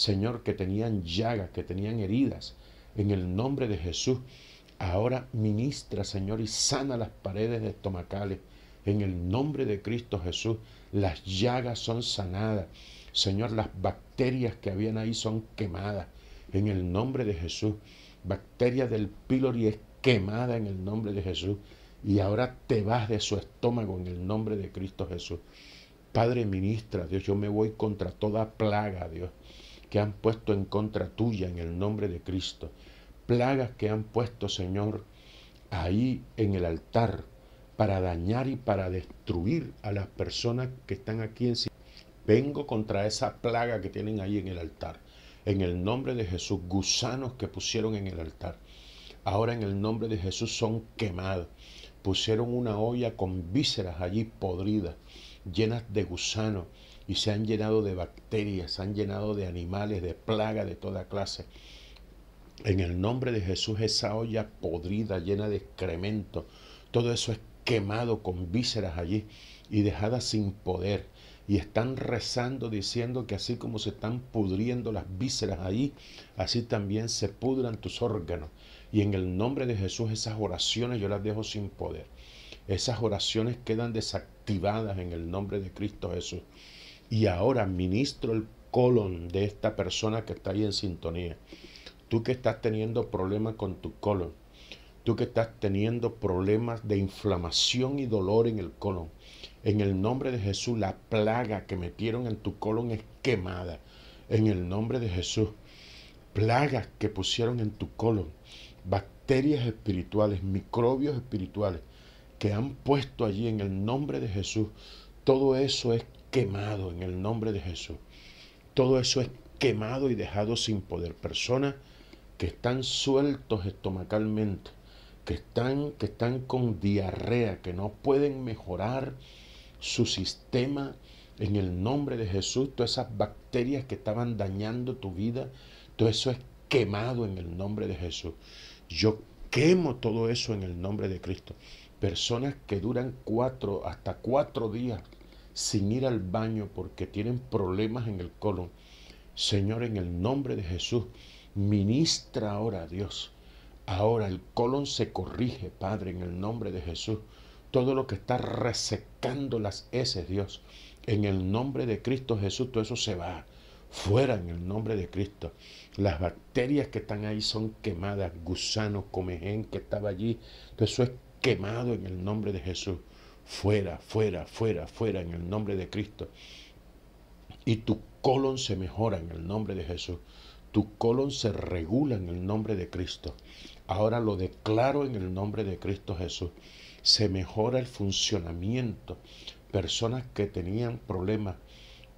Señor, que tenían llagas, que tenían heridas. En el nombre de Jesús, ahora ministra, Señor, y sana las paredes estomacales. En el nombre de Cristo Jesús, las llagas son sanadas. Señor, las bacterias que habían ahí son quemadas. En el nombre de Jesús, bacteria del pylori es quemada en el nombre de Jesús. Y ahora te vas de su estómago en el nombre de Cristo Jesús. Padre ministra, Dios, yo me voy contra toda plaga, Dios que han puesto en contra tuya en el nombre de Cristo, plagas que han puesto, Señor, ahí en el altar para dañar y para destruir a las personas que están aquí en sí. Vengo contra esa plaga que tienen ahí en el altar. En el nombre de Jesús, gusanos que pusieron en el altar. Ahora en el nombre de Jesús son quemados. Pusieron una olla con vísceras allí podridas, llenas de gusanos y se han llenado de bacterias, se han llenado de animales, de plagas de toda clase. En el nombre de Jesús, esa olla podrida, llena de excremento, todo eso es quemado con vísceras allí y dejada sin poder. Y están rezando diciendo que así como se están pudriendo las vísceras allí, así también se pudran tus órganos. Y en el nombre de Jesús esas oraciones yo las dejo sin poder. Esas oraciones quedan desactivadas en el nombre de Cristo Jesús y ahora ministro el colon de esta persona que está ahí en sintonía. Tú que estás teniendo problemas con tu colon, tú que estás teniendo problemas de inflamación y dolor en el colon, en el nombre de Jesús, la plaga que metieron en tu colon es quemada. En el nombre de Jesús, plagas que pusieron en tu colon, bacterias espirituales, microbios espirituales que han puesto allí en el nombre de Jesús, todo eso es quemado en el nombre de Jesús. Todo eso es quemado y dejado sin poder. Personas que están sueltos estomacalmente, que están, que están con diarrea, que no pueden mejorar su sistema en el nombre de Jesús. Todas esas bacterias que estaban dañando tu vida, todo eso es quemado en el nombre de Jesús. Yo quemo todo eso en el nombre de Cristo. Personas que duran cuatro, hasta cuatro días sin ir al baño porque tienen problemas en el colon. Señor, en el nombre de Jesús, ministra ahora a Dios. Ahora el colon se corrige, Padre, en el nombre de Jesús. Todo lo que está resecando las heces, Dios, en el nombre de Cristo Jesús, todo eso se va fuera en el nombre de Cristo. Las bacterias que están ahí son quemadas, gusanos, comején que estaba allí, todo eso es quemado en el nombre de Jesús. Fuera, fuera, fuera, fuera en el nombre de Cristo. Y tu colon se mejora en el nombre de Jesús. Tu colon se regula en el nombre de Cristo. Ahora lo declaro en el nombre de Cristo Jesús. Se mejora el funcionamiento. Personas que tenían problemas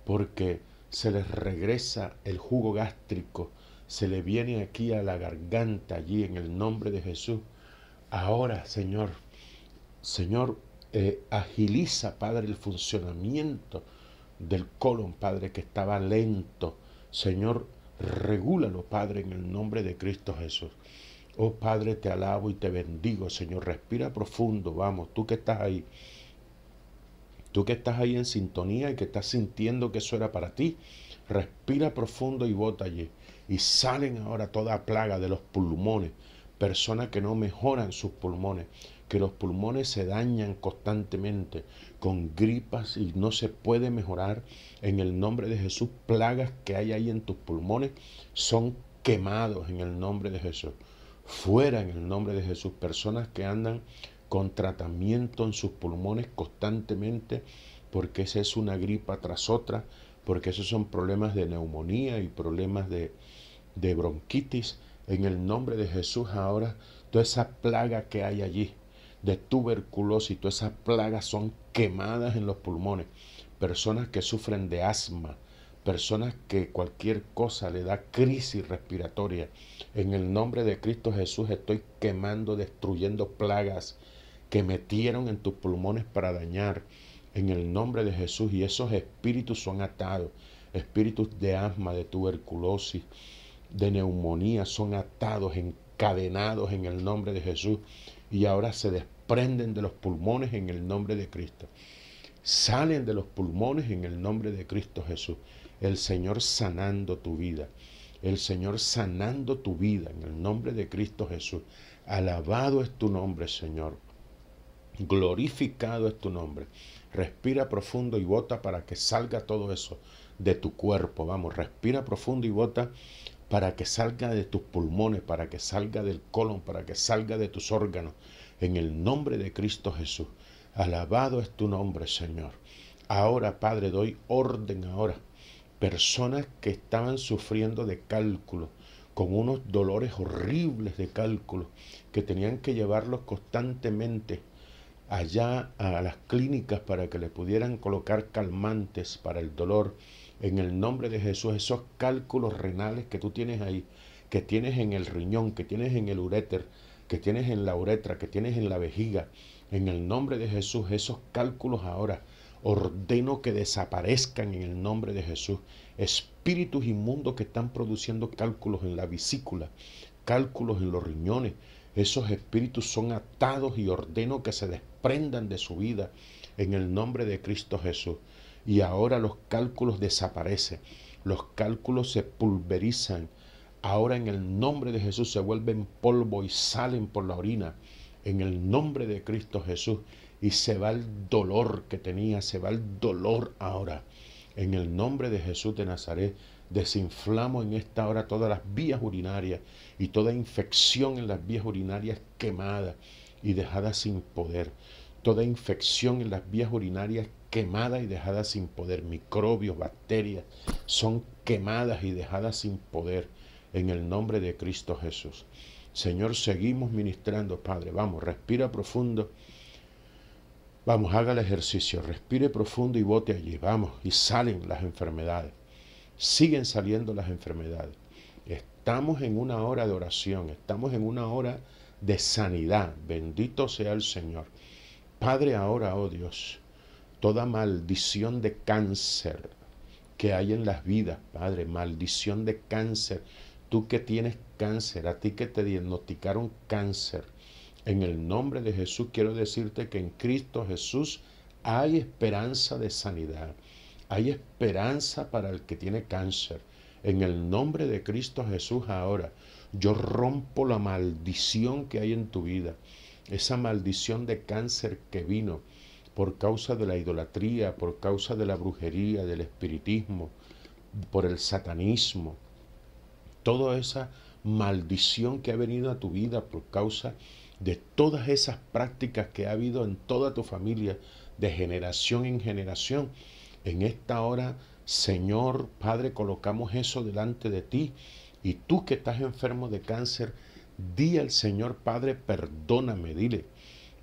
porque se les regresa el jugo gástrico, se le viene aquí a la garganta, allí en el nombre de Jesús. Ahora, Señor, Señor, eh, agiliza, Padre, el funcionamiento del colon, Padre, que estaba lento. Señor, regúlalo, Padre, en el nombre de Cristo Jesús. Oh Padre, te alabo y te bendigo, Señor. Respira profundo, vamos, tú que estás ahí. Tú que estás ahí en sintonía y que estás sintiendo que eso era para ti, respira profundo y bota Y salen ahora toda plaga de los pulmones, personas que no mejoran sus pulmones, que los pulmones se dañan constantemente con gripas y no se puede mejorar. En el nombre de Jesús, plagas que hay ahí en tus pulmones son quemados en el nombre de Jesús. Fuera en el nombre de Jesús, personas que andan con tratamiento en sus pulmones constantemente porque esa es una gripa tras otra, porque esos son problemas de neumonía y problemas de, de bronquitis. En el nombre de Jesús ahora, toda esa plaga que hay allí, de tuberculosis, todas esas plagas son quemadas en los pulmones. Personas que sufren de asma, personas que cualquier cosa le da crisis respiratoria. En el nombre de Cristo Jesús estoy quemando, destruyendo plagas que metieron en tus pulmones para dañar. En el nombre de Jesús y esos espíritus son atados. Espíritus de asma, de tuberculosis, de neumonía son atados, encadenados en el nombre de Jesús y ahora se desprenden de los pulmones en el nombre de Cristo. Salen de los pulmones en el nombre de Cristo Jesús. El Señor sanando tu vida. El Señor sanando tu vida en el nombre de Cristo Jesús. Alabado es tu nombre, Señor. Glorificado es tu nombre. Respira profundo y bota para que salga todo eso de tu cuerpo. Vamos, respira profundo y bota para que salga de tus pulmones, para que salga del colon, para que salga de tus órganos. En el nombre de Cristo Jesús. Alabado es tu nombre, Señor. Ahora, Padre, doy orden ahora. Personas que estaban sufriendo de cálculo, con unos dolores horribles de cálculo, que tenían que llevarlos constantemente allá a las clínicas para que le pudieran colocar calmantes para el dolor en el nombre de Jesús, esos cálculos renales que tú tienes ahí, que tienes en el riñón, que tienes en el uréter, que tienes en la uretra, que tienes en la vejiga, en el nombre de Jesús, esos cálculos ahora, ordeno que desaparezcan en el nombre de Jesús. Espíritus inmundos que están produciendo cálculos en la vesícula, cálculos en los riñones, esos espíritus son atados y ordeno que se desprendan de su vida en el nombre de Cristo Jesús y ahora los cálculos desaparecen, los cálculos se pulverizan, ahora en el nombre de Jesús se vuelven polvo y salen por la orina, en el nombre de Cristo Jesús, y se va el dolor que tenía, se va el dolor ahora. En el nombre de Jesús de Nazaret, desinflamos en esta hora todas las vías urinarias y toda infección en las vías urinarias quemada y dejada sin poder. Toda infección en las vías urinarias quemadas y dejada sin poder. Microbios, bacterias son quemadas y dejadas sin poder en el nombre de Cristo Jesús. Señor, seguimos ministrando, Padre. Vamos, respira profundo. Vamos, haga el ejercicio, respire profundo y bote allí. Vamos, y salen las enfermedades. Siguen saliendo las enfermedades. Estamos en una hora de oración, estamos en una hora de sanidad. Bendito sea el Señor. Padre, ahora, oh Dios, toda maldición de cáncer que hay en las vidas, Padre, maldición de cáncer. Tú que tienes cáncer, a ti que te diagnosticaron cáncer, en el nombre de Jesús quiero decirte que en Cristo Jesús hay esperanza de sanidad, hay esperanza para el que tiene cáncer. En el nombre de Cristo Jesús ahora, yo rompo la maldición que hay en tu vida, esa maldición de cáncer que vino por causa de la idolatría, por causa de la brujería, del espiritismo, por el satanismo, toda esa maldición que ha venido a tu vida por causa de todas esas prácticas que ha habido en toda tu familia, de generación en generación. En esta hora, Señor Padre, colocamos eso delante de ti y tú que estás enfermo de cáncer, di al Señor Padre, perdóname, dile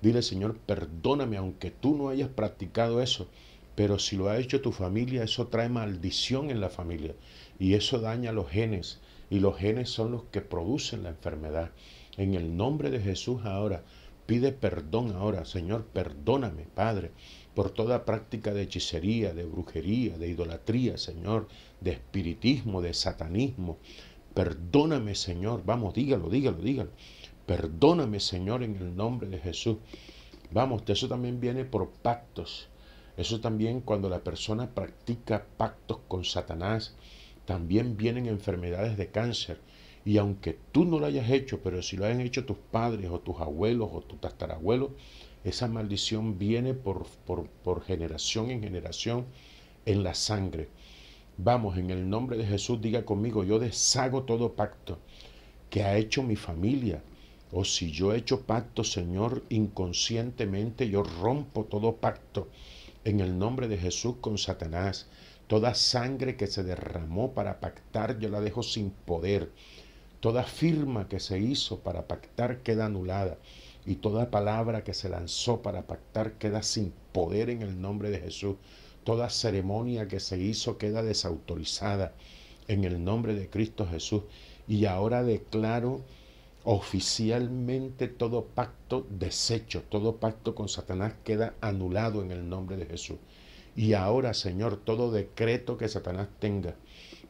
Dile, Señor, perdóname, aunque tú no hayas practicado eso, pero si lo ha hecho tu familia, eso trae maldición en la familia y eso daña los genes y los genes son los que producen la enfermedad. En el nombre de Jesús ahora, pide perdón ahora, Señor, perdóname, Padre, por toda práctica de hechicería, de brujería, de idolatría, Señor, de espiritismo, de satanismo. Perdóname, Señor. Vamos, dígalo, dígalo, dígalo. Perdóname, Señor, en el nombre de Jesús. Vamos, eso también viene por pactos. Eso también cuando la persona practica pactos con Satanás, también vienen enfermedades de cáncer. Y aunque tú no lo hayas hecho, pero si lo hayan hecho tus padres o tus abuelos o tus tatarabuelos, esa maldición viene por, por, por generación en generación en la sangre. Vamos, en el nombre de Jesús, diga conmigo, yo deshago todo pacto que ha hecho mi familia, o si yo he hecho pacto, Señor, inconscientemente yo rompo todo pacto en el nombre de Jesús con Satanás. Toda sangre que se derramó para pactar yo la dejo sin poder. Toda firma que se hizo para pactar queda anulada. Y toda palabra que se lanzó para pactar queda sin poder en el nombre de Jesús. Toda ceremonia que se hizo queda desautorizada en el nombre de Cristo Jesús. Y ahora declaro Oficialmente todo pacto deshecho, todo pacto con Satanás queda anulado en el nombre de Jesús. Y ahora, Señor, todo decreto que Satanás tenga,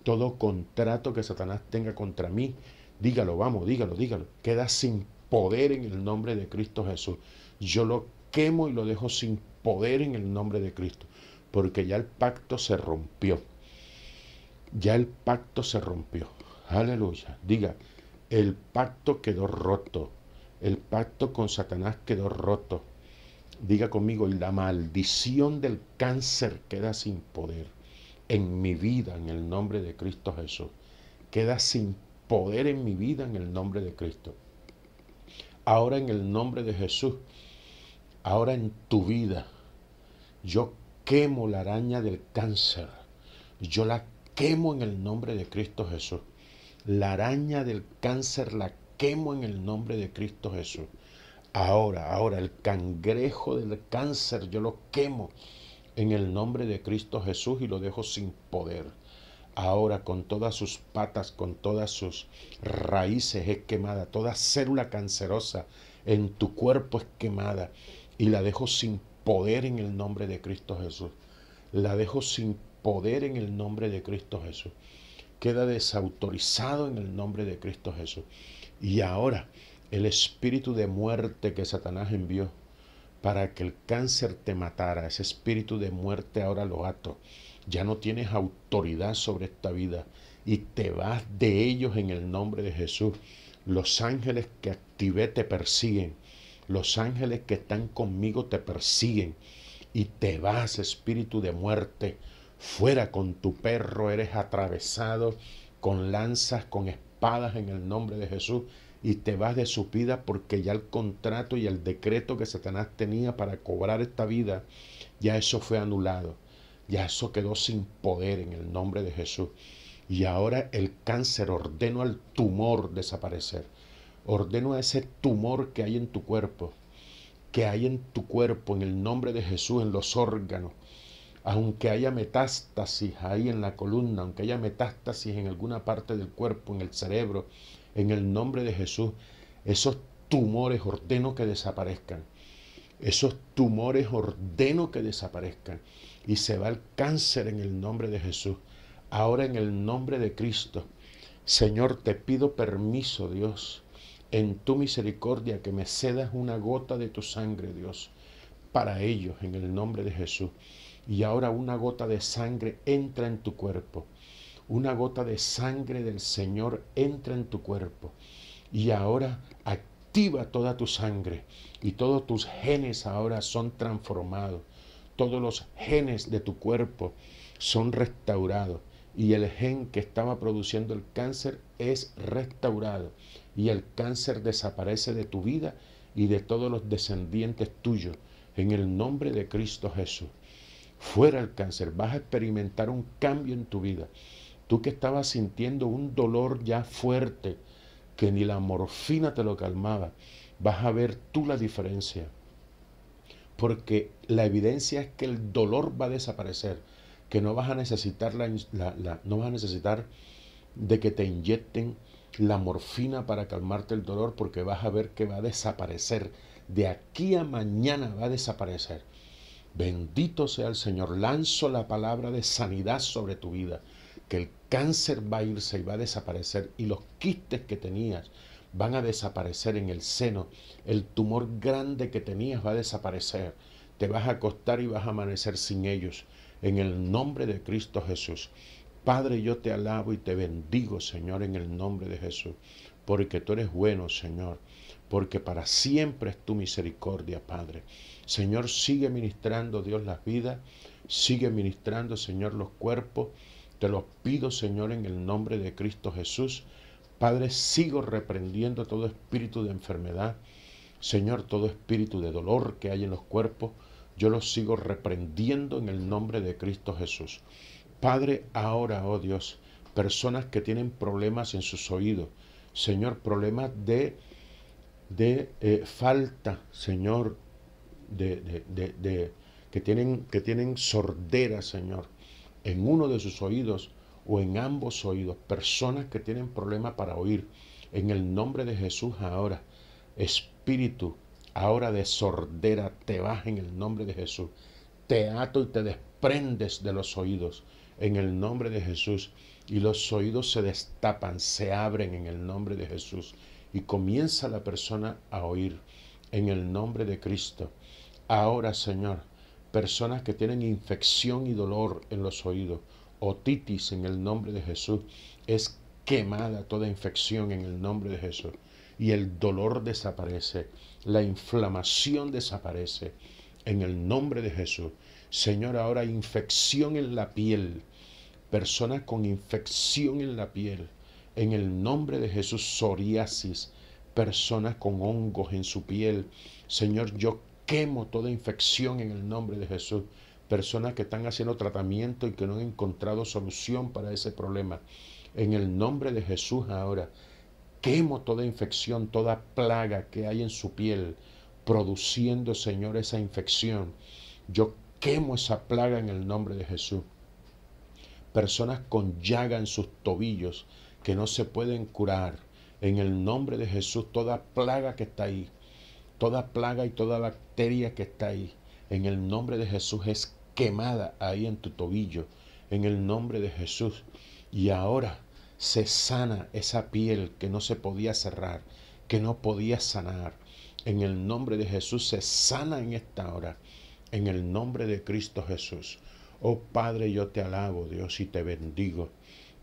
todo contrato que Satanás tenga contra mí, dígalo, vamos, dígalo, dígalo, queda sin poder en el nombre de Cristo Jesús. Yo lo quemo y lo dejo sin poder en el nombre de Cristo, porque ya el pacto se rompió. Ya el pacto se rompió. Aleluya. Diga, el pacto quedó roto. El pacto con Satanás quedó roto. Diga conmigo, y la maldición del cáncer queda sin poder en mi vida en el nombre de Cristo Jesús. Queda sin poder en mi vida en el nombre de Cristo. Ahora en el nombre de Jesús, ahora en tu vida, yo quemo la araña del cáncer. Yo la quemo en el nombre de Cristo Jesús. La araña del cáncer la quemo en el nombre de Cristo Jesús. Ahora, ahora, el cangrejo del cáncer yo lo quemo en el nombre de Cristo Jesús y lo dejo sin poder. Ahora con todas sus patas, con todas sus raíces es quemada, toda célula cancerosa en tu cuerpo es quemada y la dejo sin poder en el nombre de Cristo Jesús. La dejo sin poder en el nombre de Cristo Jesús queda desautorizado en el nombre de Cristo Jesús. Y ahora el espíritu de muerte que Satanás envió para que el cáncer te matara, ese espíritu de muerte ahora lo ato. Ya no tienes autoridad sobre esta vida y te vas de ellos en el nombre de Jesús. Los ángeles que activé te persiguen. Los ángeles que están conmigo te persiguen. Y te vas, espíritu de muerte. Fuera con tu perro, eres atravesado con lanzas, con espadas en el nombre de Jesús y te vas de su vida porque ya el contrato y el decreto que Satanás tenía para cobrar esta vida, ya eso fue anulado, ya eso quedó sin poder en el nombre de Jesús. Y ahora el cáncer, ordeno al tumor desaparecer, ordeno a ese tumor que hay en tu cuerpo, que hay en tu cuerpo en el nombre de Jesús, en los órganos, aunque haya metástasis ahí en la columna, aunque haya metástasis en alguna parte del cuerpo, en el cerebro, en el nombre de Jesús, esos tumores ordeno que desaparezcan. Esos tumores ordeno que desaparezcan. Y se va el cáncer en el nombre de Jesús. Ahora en el nombre de Cristo. Señor, te pido permiso, Dios, en tu misericordia, que me cedas una gota de tu sangre, Dios, para ellos, en el nombre de Jesús y ahora una gota de sangre entra en tu cuerpo. Una gota de sangre del Señor entra en tu cuerpo y ahora activa toda tu sangre y todos tus genes ahora son transformados. Todos los genes de tu cuerpo son restaurados y el gen que estaba produciendo el cáncer es restaurado y el cáncer desaparece de tu vida y de todos los descendientes tuyos en el nombre de Cristo Jesús fuera el cáncer, vas a experimentar un cambio en tu vida. Tú que estabas sintiendo un dolor ya fuerte, que ni la morfina te lo calmaba, vas a ver tú la diferencia. Porque la evidencia es que el dolor va a desaparecer, que no vas a necesitar, no vas a necesitar de que te inyecten la morfina para calmarte el dolor, porque vas a ver que va a desaparecer. De aquí a mañana va a desaparecer. Bendito sea el Señor. Lanzo la palabra de sanidad sobre tu vida. Que el cáncer va a irse y va a desaparecer. Y los quistes que tenías van a desaparecer en el seno. El tumor grande que tenías va a desaparecer. Te vas a acostar y vas a amanecer sin ellos. En el nombre de Cristo Jesús. Padre, yo te alabo y te bendigo, Señor, en el nombre de Jesús porque tú eres bueno, Señor, porque para siempre es tu misericordia, Padre. Señor, sigue ministrando, Dios, las vidas, sigue ministrando, Señor, los cuerpos. Te los pido, Señor, en el nombre de Cristo Jesús. Padre, sigo reprendiendo todo espíritu de enfermedad. Señor, todo espíritu de dolor que hay en los cuerpos, yo los sigo reprendiendo en el nombre de Cristo Jesús. Padre, ahora, oh Dios, personas que tienen problemas en sus oídos, Señor, problemas de, de eh, falta, Señor, de, de, que, tienen, que tienen sordera, Señor, en uno de sus oídos o en ambos oídos, personas que tienen problemas para oír. En el nombre de Jesús ahora, Espíritu, ahora de sordera, te baja en el nombre de Jesús. Te ato y te desprendes de los oídos. En el nombre de Jesús y los oídos se destapan, se abren en el nombre de Jesús y comienza la persona a oír en el nombre de Cristo. Ahora, Señor, personas que tienen infección y dolor en los oídos, otitis en el nombre de Jesús, es quemada toda infección en el nombre de Jesús. Y el dolor desaparece, la inflamación desaparece en el nombre de Jesús. Señor, ahora infección en la piel, personas con infección en la piel, en el nombre de Jesús, psoriasis, personas con hongos en su piel. Señor, yo quemo toda infección en el nombre de Jesús. Personas que están haciendo tratamiento y que no han encontrado solución para ese problema. En el nombre de Jesús ahora, quemo toda infección, toda plaga que hay en su piel, produciendo, Señor, esa infección. Yo quemo esa plaga en el nombre de Jesús personas con llaga en sus tobillos que no se pueden curar. En el nombre de Jesús, toda plaga que está ahí, toda plaga y toda bacteria que está ahí, en el nombre de Jesús es quemada ahí en tu tobillo, en el nombre de Jesús. Y ahora se sana esa piel que no se podía cerrar, que no podía sanar. En el nombre de Jesús se sana en esta hora, en el nombre de Cristo Jesús. Oh Padre, yo te alabo, Dios, y te bendigo,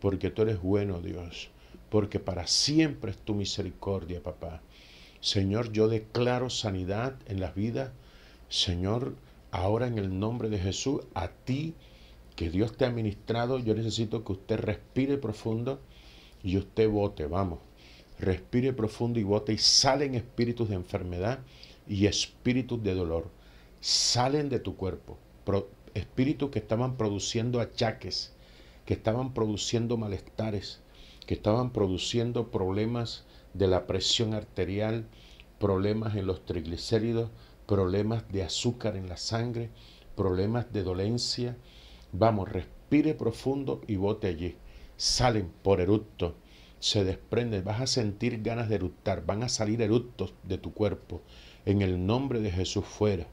porque tú eres bueno, Dios, porque para siempre es tu misericordia, papá. Señor, yo declaro sanidad en las vidas. Señor, ahora en el nombre de Jesús, a ti que Dios te ha ministrado, yo necesito que usted respire profundo y usted vote, vamos. Respire profundo y vote y salen espíritus de enfermedad y espíritus de dolor. Salen de tu cuerpo espíritus que estaban produciendo achaques, que estaban produciendo malestares, que estaban produciendo problemas de la presión arterial, problemas en los triglicéridos, problemas de azúcar en la sangre, problemas de dolencia. Vamos, respire profundo y bote allí. Salen por eructo, se desprende vas a sentir ganas de eructar, van a salir eructos de tu cuerpo. En el nombre de Jesús fuera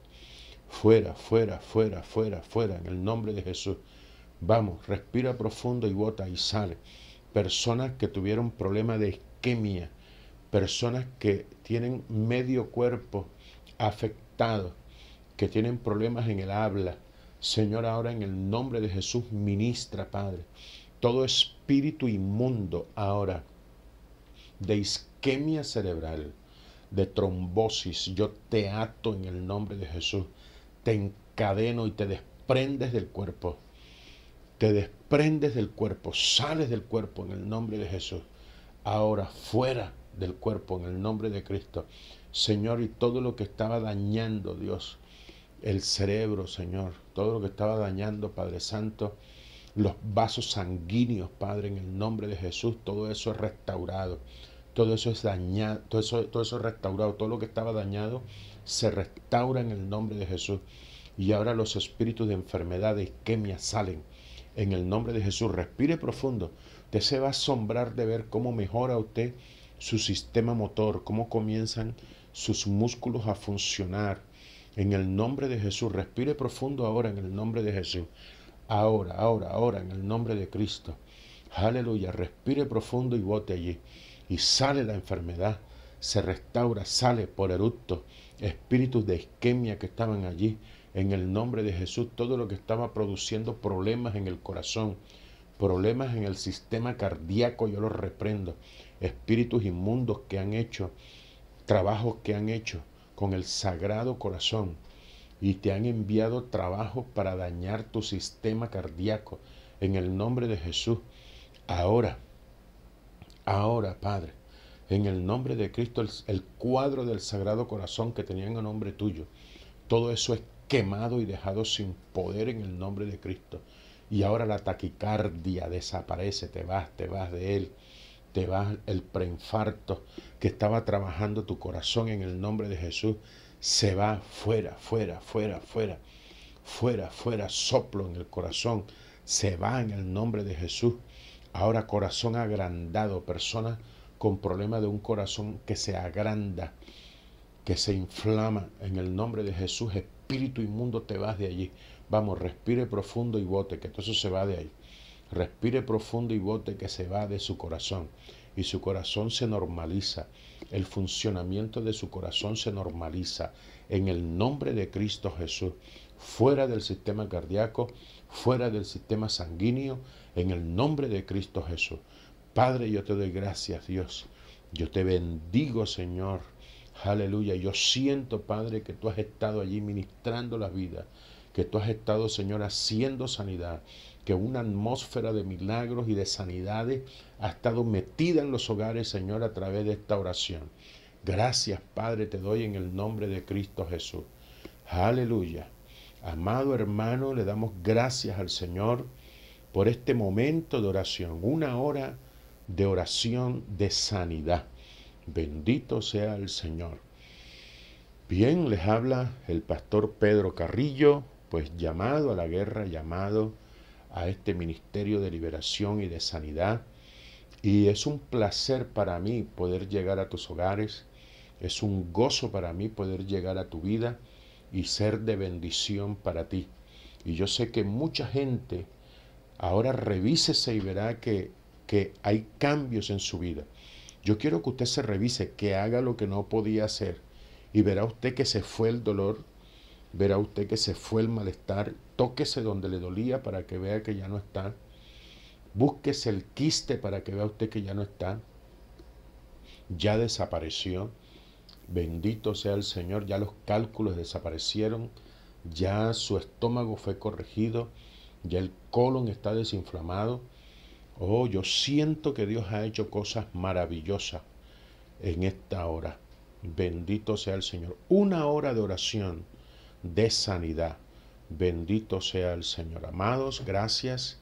Fuera, fuera, fuera, fuera, fuera, en el nombre de Jesús. Vamos, respira profundo y bota y sale. Personas que tuvieron problema de isquemia, personas que tienen medio cuerpo afectado, que tienen problemas en el habla. Señor, ahora en el nombre de Jesús, ministra, Padre, todo espíritu inmundo ahora de isquemia cerebral, de trombosis, yo te ato en el nombre de Jesús te encadeno y te desprendes del cuerpo. Te desprendes del cuerpo, sales del cuerpo en el nombre de Jesús. Ahora fuera del cuerpo en el nombre de Cristo. Señor, y todo lo que estaba dañando, Dios, el cerebro, Señor, todo lo que estaba dañando, Padre Santo, los vasos sanguíneos, Padre, en el nombre de Jesús, todo eso es restaurado. Todo eso es dañado, todo eso, todo eso es restaurado, todo lo que estaba dañado se restaura en el nombre de Jesús. Y ahora los espíritus de enfermedad, de isquemia salen. En el nombre de Jesús, respire profundo. Usted se va a asombrar de ver cómo mejora usted su sistema motor, cómo comienzan sus músculos a funcionar. En el nombre de Jesús, respire profundo ahora en el nombre de Jesús. Ahora, ahora, ahora, en el nombre de Cristo. Aleluya, respire profundo y vote allí. Y sale la enfermedad, se restaura, sale por eructo espíritus de isquemia que estaban allí. En el nombre de Jesús, todo lo que estaba produciendo problemas en el corazón, problemas en el sistema cardíaco, yo los reprendo. Espíritus inmundos que han hecho, trabajos que han hecho con el sagrado corazón y te han enviado trabajos para dañar tu sistema cardíaco. En el nombre de Jesús, ahora, ahora, Padre, en el nombre de Cristo el, cuadro del Sagrado Corazón que tenían a nombre tuyo. Todo eso es quemado y dejado sin poder en el nombre de Cristo. Y ahora la taquicardia desaparece, te vas, te vas de él, te vas el preinfarto que estaba trabajando tu corazón en el nombre de Jesús, se va fuera, fuera, fuera, fuera, fuera, fuera, soplo en el corazón, se va en el nombre de Jesús. Ahora corazón agrandado, personas con problemas de un corazón que se agranda, que se inflama. En el nombre de Jesús, espíritu inmundo, te vas de allí. Vamos, respire profundo y bote, que todo eso se va de ahí. Respire profundo y bote, que se va de su corazón. Y su corazón se normaliza. El funcionamiento de su corazón se normaliza. En el nombre de Cristo Jesús, fuera del sistema cardíaco, fuera del sistema sanguíneo, en el nombre de Cristo Jesús. Padre, yo te doy gracias, Dios. Yo te bendigo, Señor. Aleluya. Yo siento, Padre, que tú has estado allí ministrando la vida, que tú has estado, Señor, haciendo sanidad, que una atmósfera de milagros y de sanidades ha estado metida en los hogares, Señor, a través de esta oración. Gracias, Padre, te doy en el nombre de Cristo Jesús. Aleluya. Amado hermano, le damos gracias al Señor por este momento de oración, una hora de oración de sanidad. Bendito sea el Señor. Bien, les habla el pastor Pedro Carrillo, pues llamado a la guerra, llamado a este ministerio de liberación y de sanidad. Y es un placer para mí poder llegar a tus hogares, es un gozo para mí poder llegar a tu vida y ser de bendición para ti. Y yo sé que mucha gente ahora revísese y verá que que hay cambios en su vida. Yo quiero que usted se revise, que haga lo que no podía hacer y verá usted que se fue el dolor, verá usted que se fue el malestar, tóquese donde le dolía para que vea que ya no está, búsquese el quiste para que vea usted que ya no está, ya desapareció, bendito sea el Señor, ya los cálculos desaparecieron, ya su estómago fue corregido, ya el colon está desinflamado, Oh, yo siento que Dios ha hecho cosas maravillosas en esta hora. Bendito sea el Señor. Una hora de oración, de sanidad. Bendito sea el Señor. Amados, gracias.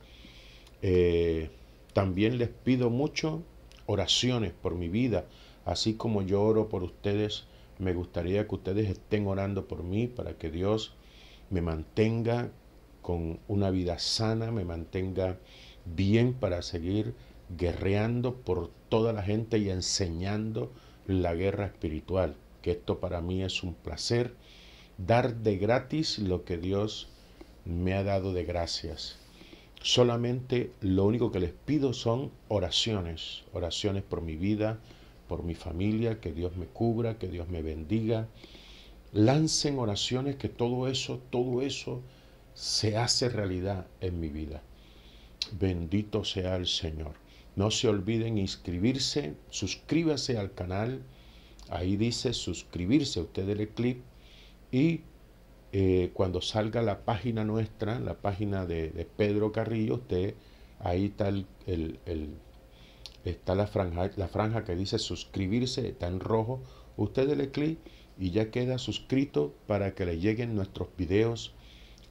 Eh, también les pido mucho oraciones por mi vida, así como yo oro por ustedes. Me gustaría que ustedes estén orando por mí para que Dios me mantenga con una vida sana, me mantenga bien para seguir guerreando por toda la gente y enseñando la guerra espiritual, que esto para mí es un placer, dar de gratis lo que Dios me ha dado de gracias. Solamente lo único que les pido son oraciones, oraciones por mi vida, por mi familia, que Dios me cubra, que Dios me bendiga. Lancen oraciones que todo eso, todo eso se hace realidad en mi vida. Bendito sea el Señor. No se olviden inscribirse, suscríbase al canal. Ahí dice suscribirse, usted del clic y eh, cuando salga la página nuestra, la página de, Pedro Carrillo, usted ahí está, está la, franja, la franja que dice suscribirse, está en rojo. Usted le clic y ya queda suscrito para que le lleguen nuestros videos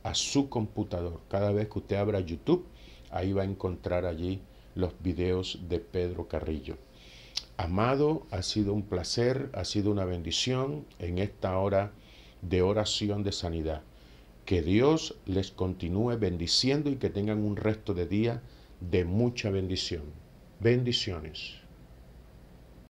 a su computador. Cada vez que usted abra YouTube, Ahí va a encontrar allí los videos de Pedro Carrillo. Amado, ha sido un placer, ha sido una bendición en esta hora de oración de sanidad. Que Dios les continúe bendiciendo y que tengan un resto de día de mucha bendición. Bendiciones.